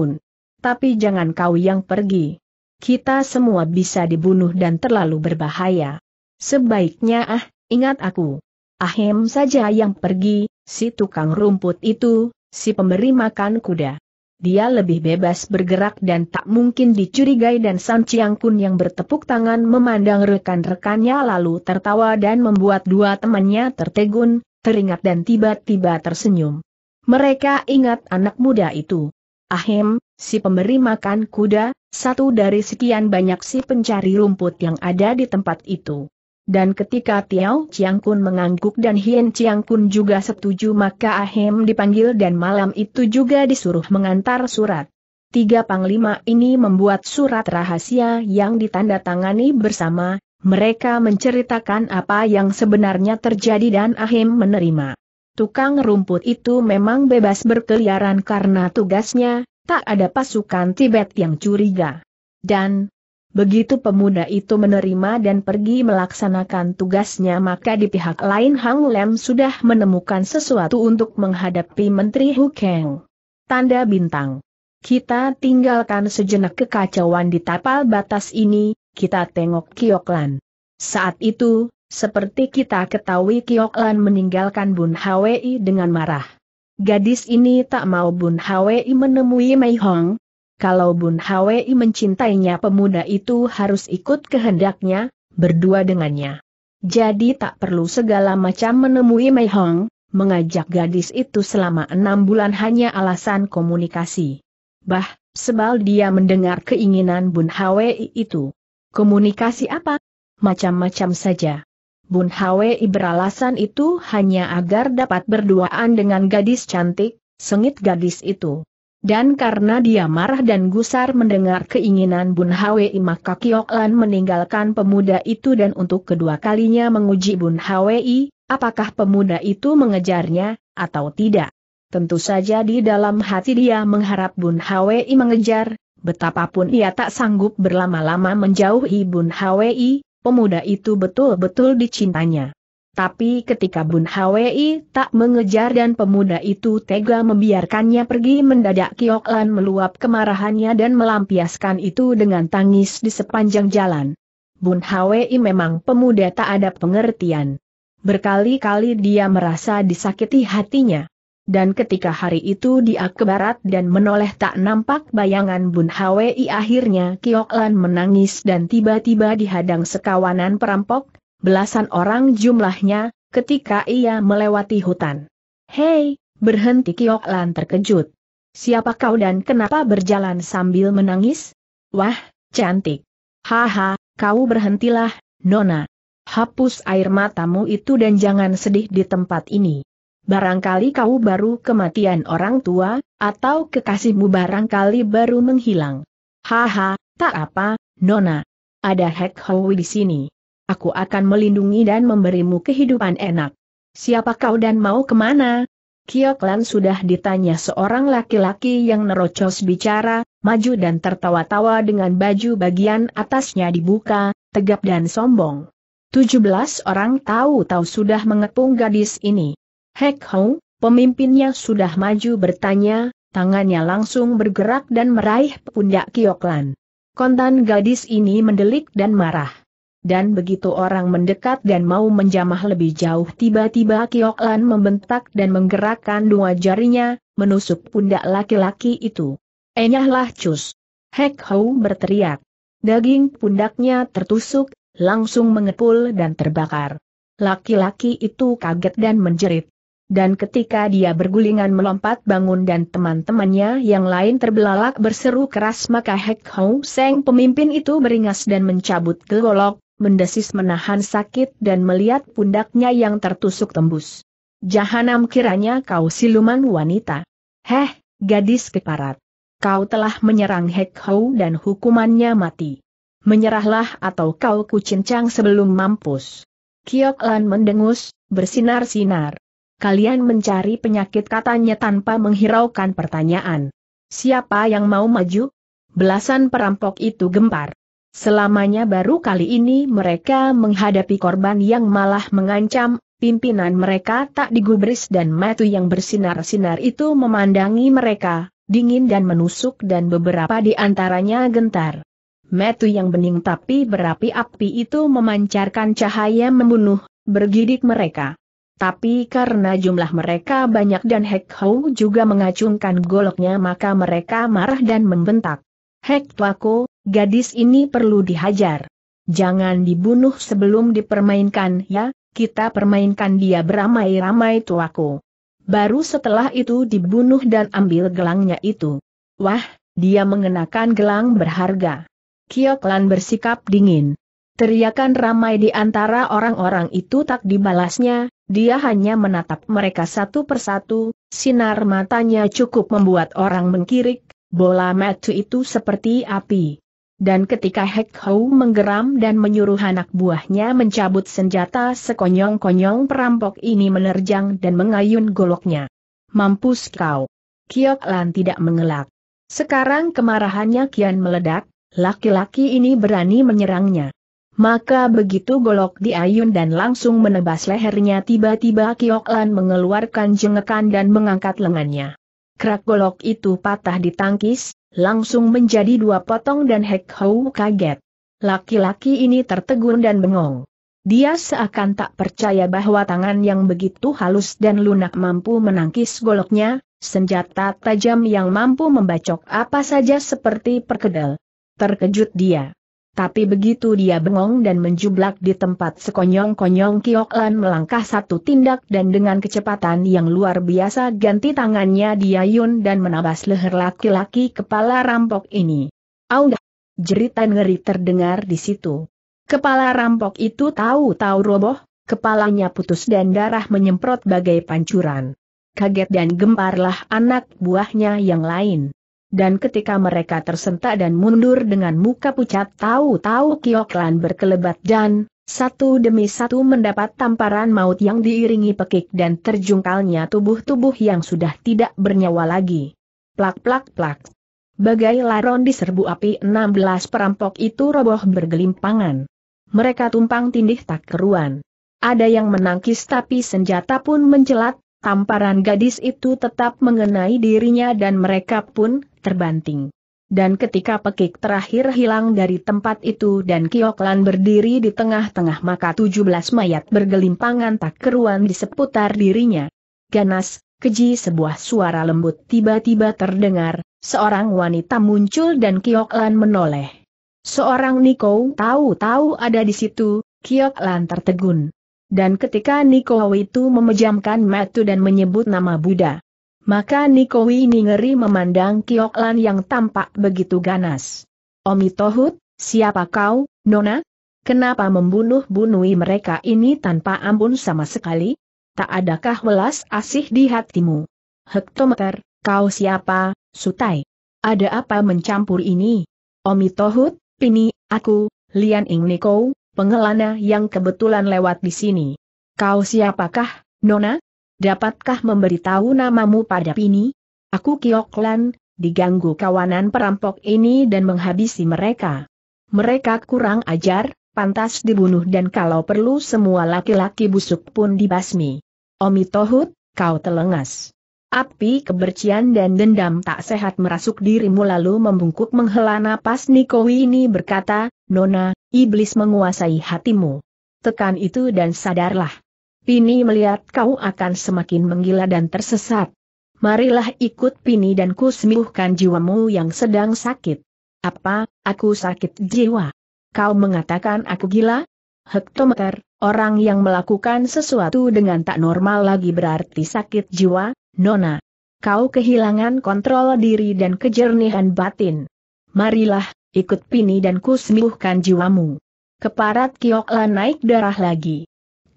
Tapi jangan kau yang pergi. Kita semua bisa dibunuh dan terlalu berbahaya. Sebaiknya ah, ingat aku. Ahem saja yang pergi, si tukang rumput itu, si pemberi makan kuda dia lebih bebas bergerak dan tak mungkin dicurigai dan San Chiang Kun yang bertepuk tangan memandang rekan-rekannya lalu tertawa dan membuat dua temannya tertegun, teringat dan tiba-tiba tersenyum. Mereka ingat anak muda itu. Ahem, si pemberi makan kuda, satu dari sekian banyak si pencari rumput yang ada di tempat itu. Dan ketika Tiao Chiang Kun mengangguk dan Hien Chiang Kun juga setuju maka Ahem dipanggil dan malam itu juga disuruh mengantar surat. Tiga panglima ini membuat surat rahasia yang ditandatangani bersama, mereka menceritakan apa yang sebenarnya terjadi dan Ahem menerima. Tukang rumput itu memang bebas berkeliaran karena tugasnya, tak ada pasukan Tibet yang curiga. Dan, Begitu pemuda itu menerima dan pergi melaksanakan tugasnya maka di pihak lain Hang Lem sudah menemukan sesuatu untuk menghadapi Menteri Hu Kang. Tanda bintang. Kita tinggalkan sejenak kekacauan di tapal batas ini, kita tengok Kioklan. Saat itu, seperti kita ketahui Kioklan meninggalkan Bun Hwi dengan marah. Gadis ini tak mau Bun Hwi menemui Mei Hong, kalau Bun Hwi mencintainya pemuda itu harus ikut kehendaknya, berdua dengannya. Jadi tak perlu segala macam menemui Mei Hong, mengajak gadis itu selama enam bulan hanya alasan komunikasi. Bah, sebal dia mendengar keinginan Bun Hwi itu. Komunikasi apa? Macam-macam saja. Bun Hwi beralasan itu hanya agar dapat berduaan dengan gadis cantik, sengit gadis itu. Dan karena dia marah dan gusar mendengar keinginan Bun Hwi maka Kiok meninggalkan pemuda itu dan untuk kedua kalinya menguji Bun Hwi, apakah pemuda itu mengejarnya, atau tidak. Tentu saja di dalam hati dia mengharap Bun Hwi mengejar, betapapun ia tak sanggup berlama-lama menjauhi Bun Hwi, pemuda itu betul-betul dicintanya. Tapi ketika Bun Hwi tak mengejar dan pemuda itu tega membiarkannya pergi mendadak Kiok Lan meluap kemarahannya dan melampiaskan itu dengan tangis di sepanjang jalan. Bun Hwi memang pemuda tak ada pengertian. Berkali-kali dia merasa disakiti hatinya. Dan ketika hari itu dia ke barat dan menoleh tak nampak bayangan Bun Hwi akhirnya Kiok Lan menangis dan tiba-tiba dihadang sekawanan perampok, belasan orang jumlahnya, ketika ia melewati hutan. Hei, berhenti Kiok Lan terkejut. Siapa kau dan kenapa berjalan sambil menangis? Wah, cantik. Haha, kau berhentilah, Nona. Hapus air matamu itu dan jangan sedih di tempat ini. Barangkali kau baru kematian orang tua, atau kekasihmu barangkali baru menghilang. Haha, tak apa, Nona. Ada Hek howie di sini aku akan melindungi dan memberimu kehidupan enak. Siapa kau dan mau kemana? Kioklan sudah ditanya seorang laki-laki yang nerocos bicara, maju dan tertawa-tawa dengan baju bagian atasnya dibuka, tegap dan sombong. 17 orang tahu-tahu sudah mengepung gadis ini. Hek Hong, pemimpinnya sudah maju bertanya, tangannya langsung bergerak dan meraih pundak Kioklan. Kontan gadis ini mendelik dan marah dan begitu orang mendekat dan mau menjamah lebih jauh tiba-tiba Kiok membentak dan menggerakkan dua jarinya, menusuk pundak laki-laki itu. Enyahlah cus. Hek Hou berteriak. Daging pundaknya tertusuk, langsung mengepul dan terbakar. Laki-laki itu kaget dan menjerit. Dan ketika dia bergulingan melompat bangun dan teman-temannya yang lain terbelalak berseru keras maka Hek Hou Seng pemimpin itu beringas dan mencabut gelolok, mendesis menahan sakit dan melihat pundaknya yang tertusuk tembus. Jahanam kiranya kau siluman wanita. Heh, gadis keparat. Kau telah menyerang Hek Hou dan hukumannya mati. Menyerahlah atau kau kucincang sebelum mampus. Kiok Lan mendengus, bersinar-sinar. Kalian mencari penyakit katanya tanpa menghiraukan pertanyaan. Siapa yang mau maju? Belasan perampok itu gempar. Selamanya baru kali ini mereka menghadapi korban yang malah mengancam, pimpinan mereka tak digubris dan matu yang bersinar-sinar itu memandangi mereka, dingin dan menusuk dan beberapa di antaranya gentar. Metu yang bening tapi berapi-api itu memancarkan cahaya membunuh, bergidik mereka. Tapi karena jumlah mereka banyak dan Hek juga mengacungkan goloknya maka mereka marah dan membentak. Hek Tuako, Gadis ini perlu dihajar. Jangan dibunuh sebelum dipermainkan ya, kita permainkan dia beramai-ramai tuaku. Baru setelah itu dibunuh dan ambil gelangnya itu. Wah, dia mengenakan gelang berharga. Kioklan bersikap dingin. Teriakan ramai di antara orang-orang itu tak dibalasnya, dia hanya menatap mereka satu persatu, sinar matanya cukup membuat orang mengkirik, bola metu itu seperti api. Dan ketika Hek Hou menggeram dan menyuruh anak buahnya mencabut senjata sekonyong-konyong perampok ini menerjang dan mengayun goloknya. Mampus kau! Kiok Lan tidak mengelak. Sekarang kemarahannya kian meledak, laki-laki ini berani menyerangnya. Maka begitu golok diayun dan langsung menebas lehernya tiba-tiba Kiok Lan mengeluarkan jengekan dan mengangkat lengannya. Krak golok itu patah ditangkis langsung menjadi dua potong dan Hek Hou kaget. Laki-laki ini tertegun dan bengong. Dia seakan tak percaya bahwa tangan yang begitu halus dan lunak mampu menangkis goloknya, senjata tajam yang mampu membacok apa saja seperti perkedel. Terkejut dia tapi begitu dia bengong dan menjublak di tempat sekonyong-konyong Kioklan melangkah satu tindak dan dengan kecepatan yang luar biasa ganti tangannya di Yun dan menabas leher laki-laki kepala rampok ini. Audah! Jeritan ngeri terdengar di situ. Kepala rampok itu tahu-tahu roboh, kepalanya putus dan darah menyemprot bagai pancuran. Kaget dan gemparlah anak buahnya yang lain dan ketika mereka tersentak dan mundur dengan muka pucat tahu-tahu Kioklan berkelebat dan, satu demi satu mendapat tamparan maut yang diiringi pekik dan terjungkalnya tubuh-tubuh yang sudah tidak bernyawa lagi. Plak-plak-plak. Bagai laron di serbu api 16 perampok itu roboh bergelimpangan. Mereka tumpang tindih tak keruan. Ada yang menangkis tapi senjata pun mencelat, tamparan gadis itu tetap mengenai dirinya dan mereka pun terbanting. Dan ketika pekik terakhir hilang dari tempat itu dan Kioklan berdiri di tengah-tengah maka 17 mayat bergelimpangan tak keruan di seputar dirinya. Ganas, keji sebuah suara lembut tiba-tiba terdengar, seorang wanita muncul dan Kioklan menoleh. Seorang Niko tahu-tahu ada di situ, Kioklan tertegun. Dan ketika Nikowi itu memejamkan mata dan menyebut nama Buddha, maka Nikowi ini ngeri memandang Kioklan yang tampak begitu ganas. Omi Tohut, siapa kau, Nona? Kenapa membunuh bunuhi mereka ini tanpa ampun sama sekali? Tak adakah welas asih di hatimu? Hektometer, kau siapa, Sutai? Ada apa mencampur ini? Omi Tohut, Pini, aku, Lian Ing Niko, pengelana yang kebetulan lewat di sini. Kau siapakah, Nona? Dapatkah memberitahu namamu pada Pini? Aku Kioklan, diganggu kawanan perampok ini dan menghabisi mereka. Mereka kurang ajar, pantas dibunuh dan kalau perlu semua laki-laki busuk pun dibasmi. Omi Tohut, kau telengas. Api kebercian dan dendam tak sehat merasuk dirimu lalu membungkuk menghela napas Nikowi ini berkata, Nona, iblis menguasai hatimu. Tekan itu dan sadarlah. Pini melihat kau akan semakin menggila dan tersesat. Marilah ikut Pini dan kusembuhkan jiwamu yang sedang sakit. Apa, aku sakit jiwa? Kau mengatakan aku gila? Hektometer, orang yang melakukan sesuatu dengan tak normal lagi berarti sakit jiwa, Nona. Kau kehilangan kontrol diri dan kejernihan batin. Marilah, ikut pini dan kusembuhkan jiwamu. Keparat Kiokla naik darah lagi.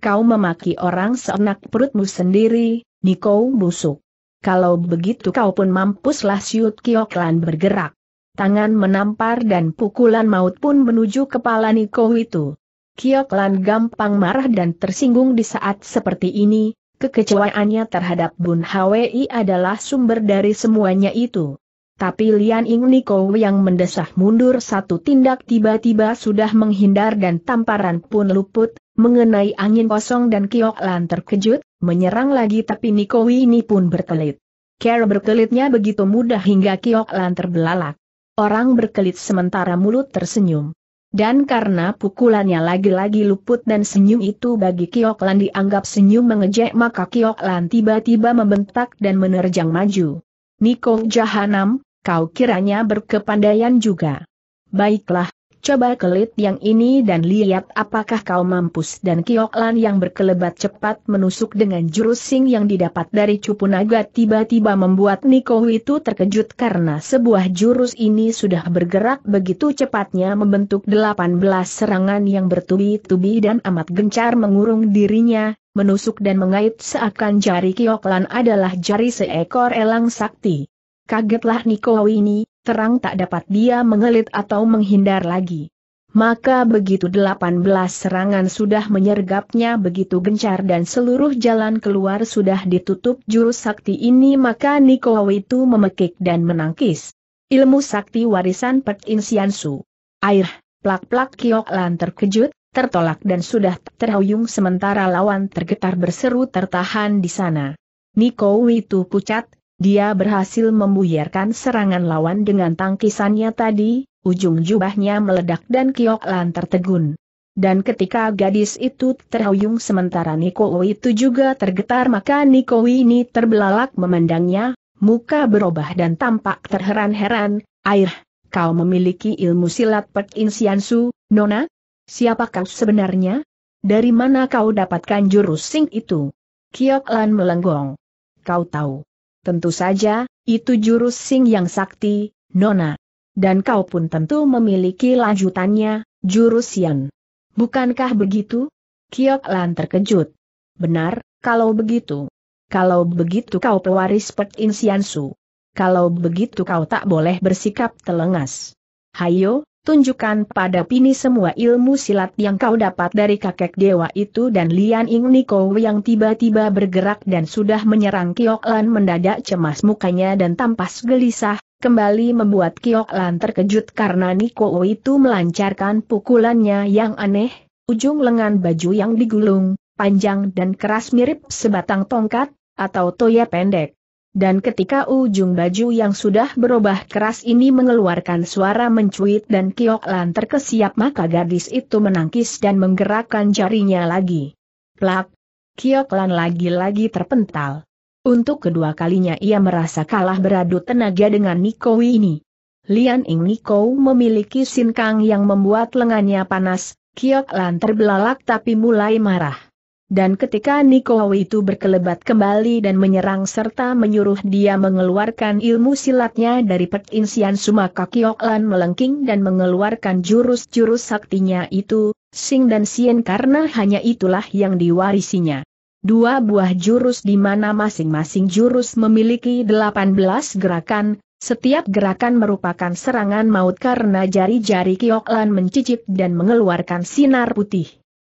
Kau memaki orang seenak perutmu sendiri, Niko busuk. Kalau begitu kau pun mampuslah siut Kioklan bergerak. Tangan menampar dan pukulan maut pun menuju kepala Niko itu. Kioklan gampang marah dan tersinggung di saat seperti ini, kekecewaannya terhadap Bun Hwi adalah sumber dari semuanya itu. Tapi Lian Ing Niko yang mendesah mundur satu tindak tiba-tiba sudah menghindar dan tamparan pun luput, mengenai angin kosong dan Kiok Lan terkejut, menyerang lagi tapi Niko ini pun berkelit. Care berkelitnya begitu mudah hingga Kiok Lan terbelalak. Orang berkelit sementara mulut tersenyum. Dan karena pukulannya lagi-lagi luput dan senyum itu bagi Kiok Lan dianggap senyum mengejek maka Kiok Lan tiba-tiba membentak dan menerjang maju. Niko Jahanam, Kau kiranya berkepandaian juga. Baiklah, coba kelit yang ini dan lihat apakah kau mampus dan Kioklan yang berkelebat cepat menusuk dengan jurus sing yang didapat dari cupu naga tiba-tiba membuat Niko itu terkejut karena sebuah jurus ini sudah bergerak begitu cepatnya membentuk 18 serangan yang bertubi-tubi dan amat gencar mengurung dirinya, menusuk dan mengait seakan jari Kioklan adalah jari seekor elang sakti. Kagetlah Niko ini, terang tak dapat dia mengelit atau menghindar lagi. Maka begitu 18 serangan sudah menyergapnya begitu gencar dan seluruh jalan keluar sudah ditutup jurus sakti ini maka Niko itu memekik dan menangkis. Ilmu sakti warisan Pek Insiansu. Air, plak-plak Kiok Lan terkejut, tertolak dan sudah terhuyung sementara lawan tergetar berseru tertahan di sana. Niko itu pucat, dia berhasil membuyarkan serangan lawan dengan tangkisannya tadi, ujung jubahnya meledak dan Kiok Lan tertegun. Dan ketika gadis itu terhuyung sementara Niko itu juga tergetar maka Niko ini terbelalak memandangnya, muka berubah dan tampak terheran-heran, air, kau memiliki ilmu silat Pek Insiansu, Nona? Siapa kau sebenarnya? Dari mana kau dapatkan jurus sing itu? Kiok Lan melenggong. Kau tahu, Tentu saja, itu jurus sing yang sakti, Nona. Dan kau pun tentu memiliki lanjutannya, jurus yang. Bukankah begitu? Kiok Lan terkejut. Benar, kalau begitu. Kalau begitu kau pewaris Pek Insiansu. Kalau begitu kau tak boleh bersikap telengas. Hayo, tunjukkan pada Pini semua ilmu silat yang kau dapat dari kakek dewa itu dan Lian Ing Niko yang tiba-tiba bergerak dan sudah menyerang Kiok Lan mendadak cemas mukanya dan tampas gelisah, kembali membuat Kiok Lan terkejut karena Niko itu melancarkan pukulannya yang aneh, ujung lengan baju yang digulung, panjang dan keras mirip sebatang tongkat, atau toya pendek. Dan ketika ujung baju yang sudah berubah keras ini mengeluarkan suara mencuit dan Kiok Lan terkesiap maka gadis itu menangkis dan menggerakkan jarinya lagi. Plak! Kiok Lan lagi-lagi terpental. Untuk kedua kalinya ia merasa kalah beradu tenaga dengan Niko ini. Lian Ing Niko memiliki sinkang yang membuat lengannya panas, Kiok Lan terbelalak tapi mulai marah. Dan ketika Nikowo itu berkelebat kembali dan menyerang serta menyuruh dia mengeluarkan ilmu silatnya dari Pek Insian Sumaka Kioklan melengking dan mengeluarkan jurus-jurus saktinya itu, Sing dan Sien karena hanya itulah yang diwarisinya. Dua buah jurus di mana masing-masing jurus memiliki 18 gerakan, setiap gerakan merupakan serangan maut karena jari-jari Kioklan mencicip dan mengeluarkan sinar putih.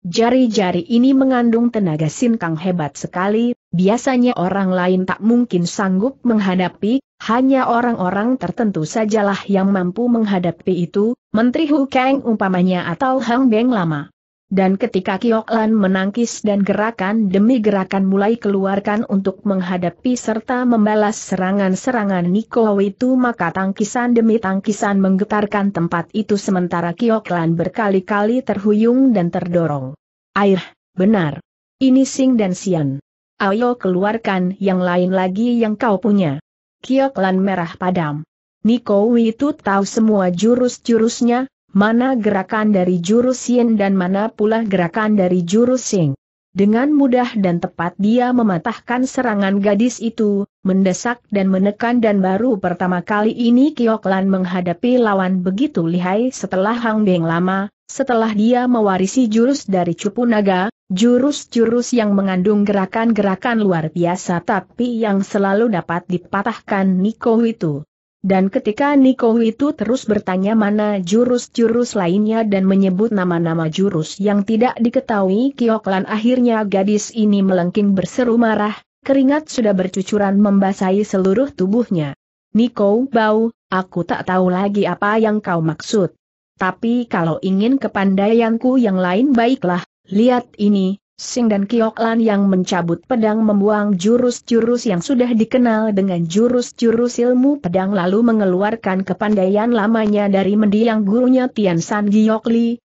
Jari-jari ini mengandung tenaga sinkang hebat sekali, biasanya orang lain tak mungkin sanggup menghadapi, hanya orang-orang tertentu sajalah yang mampu menghadapi itu, Menteri Hu Kang umpamanya atau Hang Beng Lama dan ketika Kiok menangkis dan gerakan demi gerakan mulai keluarkan untuk menghadapi serta membalas serangan-serangan Niko itu maka tangkisan demi tangkisan menggetarkan tempat itu sementara Kiok berkali-kali terhuyung dan terdorong. Air, benar. Ini Sing dan Sian. Ayo keluarkan yang lain lagi yang kau punya. Kiok merah padam. Niko itu tahu semua jurus-jurusnya, mana gerakan dari jurus Yin dan mana pula gerakan dari jurus Sing. Dengan mudah dan tepat dia mematahkan serangan gadis itu, mendesak dan menekan dan baru pertama kali ini Kioklan menghadapi lawan begitu lihai setelah Hang Beng lama, setelah dia mewarisi jurus dari Cupu Naga, jurus-jurus yang mengandung gerakan-gerakan luar biasa tapi yang selalu dapat dipatahkan Niko itu. Dan ketika Niko itu terus bertanya mana jurus-jurus lainnya dan menyebut nama-nama jurus yang tidak diketahui Kioklan akhirnya gadis ini melengking berseru marah, keringat sudah bercucuran membasahi seluruh tubuhnya. Niko bau, aku tak tahu lagi apa yang kau maksud. Tapi kalau ingin kepandaianku yang lain baiklah, lihat ini, Sing dan Lan yang mencabut pedang membuang jurus-jurus yang sudah dikenal dengan jurus-jurus ilmu pedang lalu mengeluarkan kepandaian lamanya dari mendiang gurunya Tian San Li,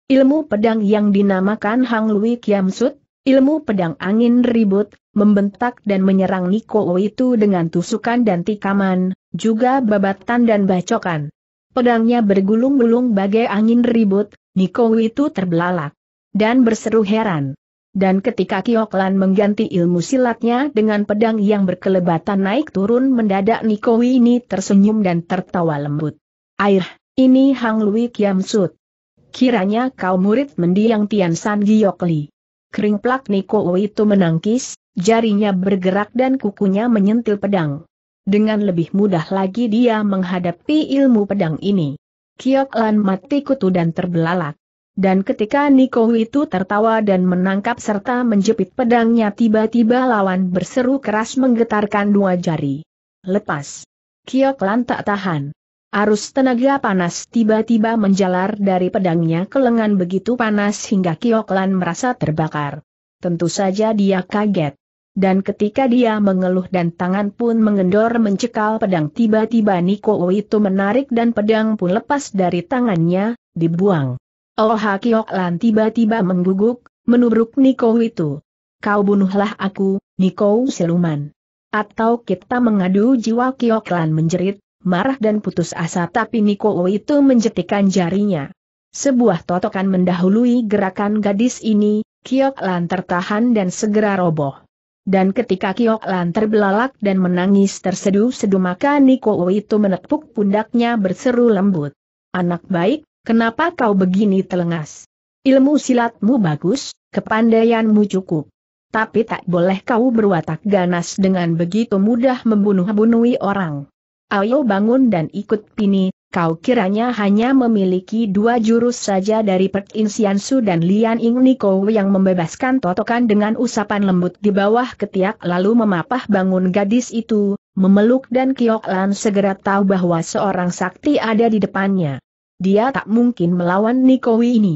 ilmu pedang yang dinamakan Hang Lui Kiam Sut, ilmu pedang angin ribut, membentak dan menyerang Niko itu dengan tusukan dan tikaman, juga babatan dan bacokan. Pedangnya bergulung-gulung bagai angin ribut, Niko itu terbelalak. Dan berseru heran dan ketika Kioklan mengganti ilmu silatnya dengan pedang yang berkelebatan naik turun mendadak Niko ini tersenyum dan tertawa lembut. Air, ini Hang Lui Kiam Sut. Kiranya kau murid mendiang Tian San Giokli. Kering plak Niko itu menangkis, jarinya bergerak dan kukunya menyentil pedang. Dengan lebih mudah lagi dia menghadapi ilmu pedang ini. Kioklan mati kutu dan terbelalak. Dan ketika Niko itu tertawa dan menangkap serta menjepit pedangnya tiba-tiba lawan berseru keras menggetarkan dua jari. Lepas. Kiok Lan tak tahan. Arus tenaga panas tiba-tiba menjalar dari pedangnya ke lengan begitu panas hingga Kiok Lan merasa terbakar. Tentu saja dia kaget. Dan ketika dia mengeluh dan tangan pun mengendor mencekal pedang tiba-tiba Niko itu menarik dan pedang pun lepas dari tangannya, dibuang. Oh Kiok Lan tiba-tiba mengguguk, menubruk Niko itu. Kau bunuhlah aku, Niko siluman. Atau kita mengadu jiwa Kiok Lan menjerit, marah dan putus asa tapi Niko itu menjetikan jarinya. Sebuah totokan mendahului gerakan gadis ini, Kiok Lan tertahan dan segera roboh. Dan ketika Kiok Lan terbelalak dan menangis terseduh-seduh maka Niko itu menepuk pundaknya berseru lembut. Anak baik, Kenapa kau begini telengas? Ilmu silatmu bagus, kepandaianmu cukup. Tapi tak boleh kau berwatak ganas dengan begitu mudah membunuh-bunuhi orang. Ayo bangun dan ikut Pini, kau kiranya hanya memiliki dua jurus saja dari Pek In dan Lian Ing Niko yang membebaskan totokan dengan usapan lembut di bawah ketiak lalu memapah bangun gadis itu, memeluk dan Kiok Lan segera tahu bahwa seorang sakti ada di depannya. Dia tak mungkin melawan Nikowi ini.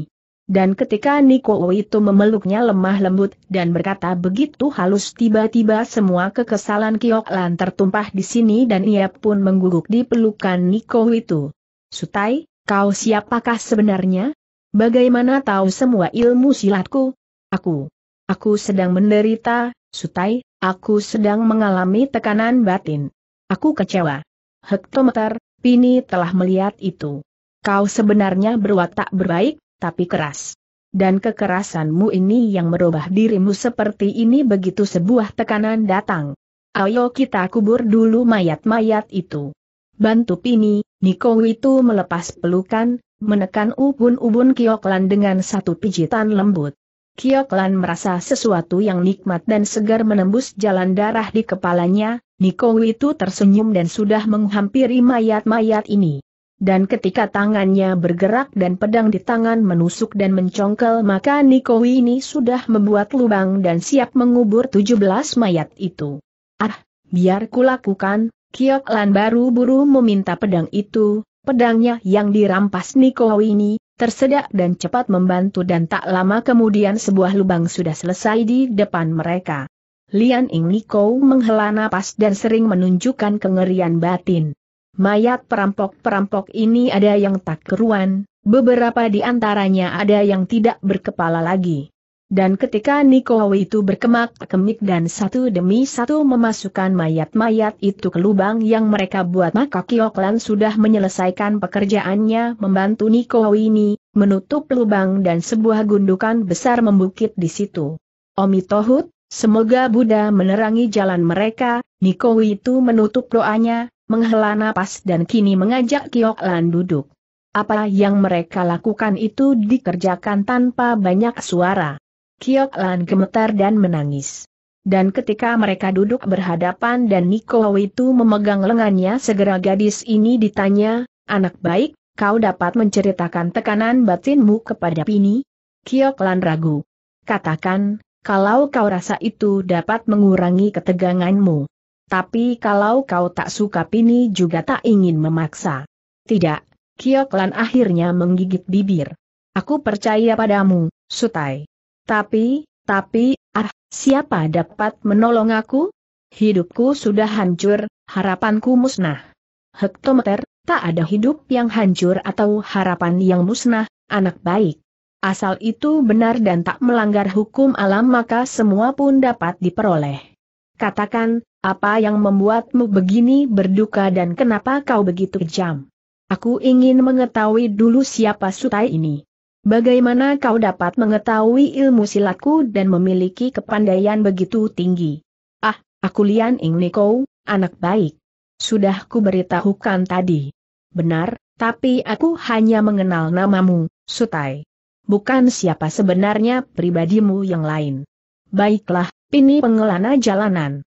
Dan ketika Nikowi itu memeluknya lemah lembut dan berkata begitu halus tiba-tiba semua kekesalan Kiok Lan tertumpah di sini dan ia pun mengguguk di pelukan Nikowi itu. Sutai, kau siapakah sebenarnya? Bagaimana tahu semua ilmu silatku? Aku. Aku sedang menderita, Sutai, aku sedang mengalami tekanan batin. Aku kecewa. Hektometer, Pini telah melihat itu. Kau sebenarnya berwatak berbaik, tapi keras. Dan kekerasanmu ini yang merubah dirimu seperti ini begitu sebuah tekanan datang. Ayo kita kubur dulu mayat-mayat itu. Bantu Pini, Niko itu melepas pelukan, menekan ubun-ubun Kioklan dengan satu pijitan lembut. Kioklan merasa sesuatu yang nikmat dan segar menembus jalan darah di kepalanya, Niko itu tersenyum dan sudah menghampiri mayat-mayat ini. Dan ketika tangannya bergerak dan pedang di tangan menusuk dan mencongkel maka Niko ini sudah membuat lubang dan siap mengubur 17 mayat itu. Ah, biar kulakukan, Kiok Lan baru buru meminta pedang itu, pedangnya yang dirampas Niko ini, tersedak dan cepat membantu dan tak lama kemudian sebuah lubang sudah selesai di depan mereka. Lian Ing Niko menghela napas dan sering menunjukkan kengerian batin. Mayat perampok-perampok ini ada yang tak keruan, beberapa di antaranya ada yang tidak berkepala lagi. Dan ketika Nikowo itu berkemak-kemik dan satu demi satu memasukkan mayat-mayat itu ke lubang yang mereka buat maka Kioklan sudah menyelesaikan pekerjaannya membantu Nikowo ini, menutup lubang dan sebuah gundukan besar membukit di situ. Omi Tohut, semoga Buddha menerangi jalan mereka, Nikowi itu menutup doanya, menghela napas dan kini mengajak Kiok Lan duduk. Apa yang mereka lakukan itu dikerjakan tanpa banyak suara. Kiok Lan gemetar dan menangis. Dan ketika mereka duduk berhadapan dan Niko itu memegang lengannya segera gadis ini ditanya, anak baik, kau dapat menceritakan tekanan batinmu kepada Pini? Kiok Lan ragu. Katakan, kalau kau rasa itu dapat mengurangi keteganganmu. Tapi kalau kau tak suka Pini juga tak ingin memaksa. Tidak, Kioklan akhirnya menggigit bibir. Aku percaya padamu, Sutai. Tapi, tapi, ah, siapa dapat menolong aku? Hidupku sudah hancur, harapanku musnah. Hektometer, tak ada hidup yang hancur atau harapan yang musnah, anak baik. Asal itu benar dan tak melanggar hukum alam maka semua pun dapat diperoleh. Katakan, apa yang membuatmu begini berduka dan kenapa kau begitu kejam? Aku ingin mengetahui dulu siapa Sutai ini. Bagaimana kau dapat mengetahui ilmu silatku dan memiliki kepandaian begitu tinggi? Ah, aku Lian Ing Niko, anak baik. Sudah ku beritahukan tadi. Benar, tapi aku hanya mengenal namamu, Sutai. Bukan siapa sebenarnya pribadimu yang lain. Baiklah, ini pengelana jalanan.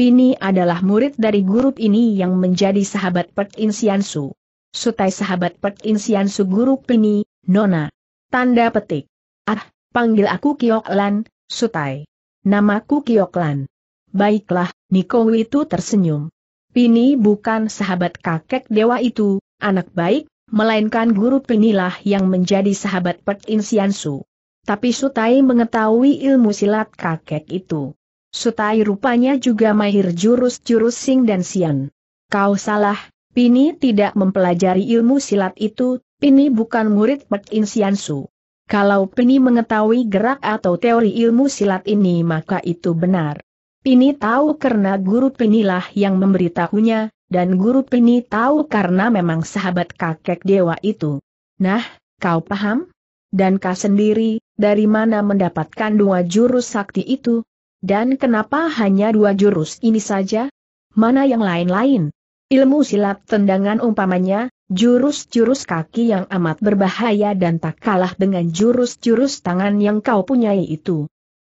Pini adalah murid dari guru Pini yang menjadi sahabat Pek Insiansu. Sutai sahabat Pek Insiansu guru Pini, Nona. Tanda petik. Ah, panggil aku Kioklan, Sutai. Namaku Kioklan. Baiklah, Niko itu tersenyum. Pini bukan sahabat kakek dewa itu, anak baik, melainkan guru Pinilah yang menjadi sahabat Pek Insiansu. Tapi Sutai mengetahui ilmu silat kakek itu. Sutai rupanya juga mahir jurus-jurus sing dan sian. Kau salah, Pini tidak mempelajari ilmu silat itu, Pini bukan murid Pek Sian Su. Kalau Pini mengetahui gerak atau teori ilmu silat ini maka itu benar. Pini tahu karena guru Pinilah yang memberitahunya, dan guru Pini tahu karena memang sahabat kakek dewa itu. Nah, kau paham? Dan kau sendiri, dari mana mendapatkan dua jurus sakti itu? Dan kenapa hanya dua jurus ini saja? Mana yang lain-lain? Ilmu silat tendangan umpamanya, jurus-jurus kaki yang amat berbahaya dan tak kalah dengan jurus-jurus tangan yang kau punyai itu.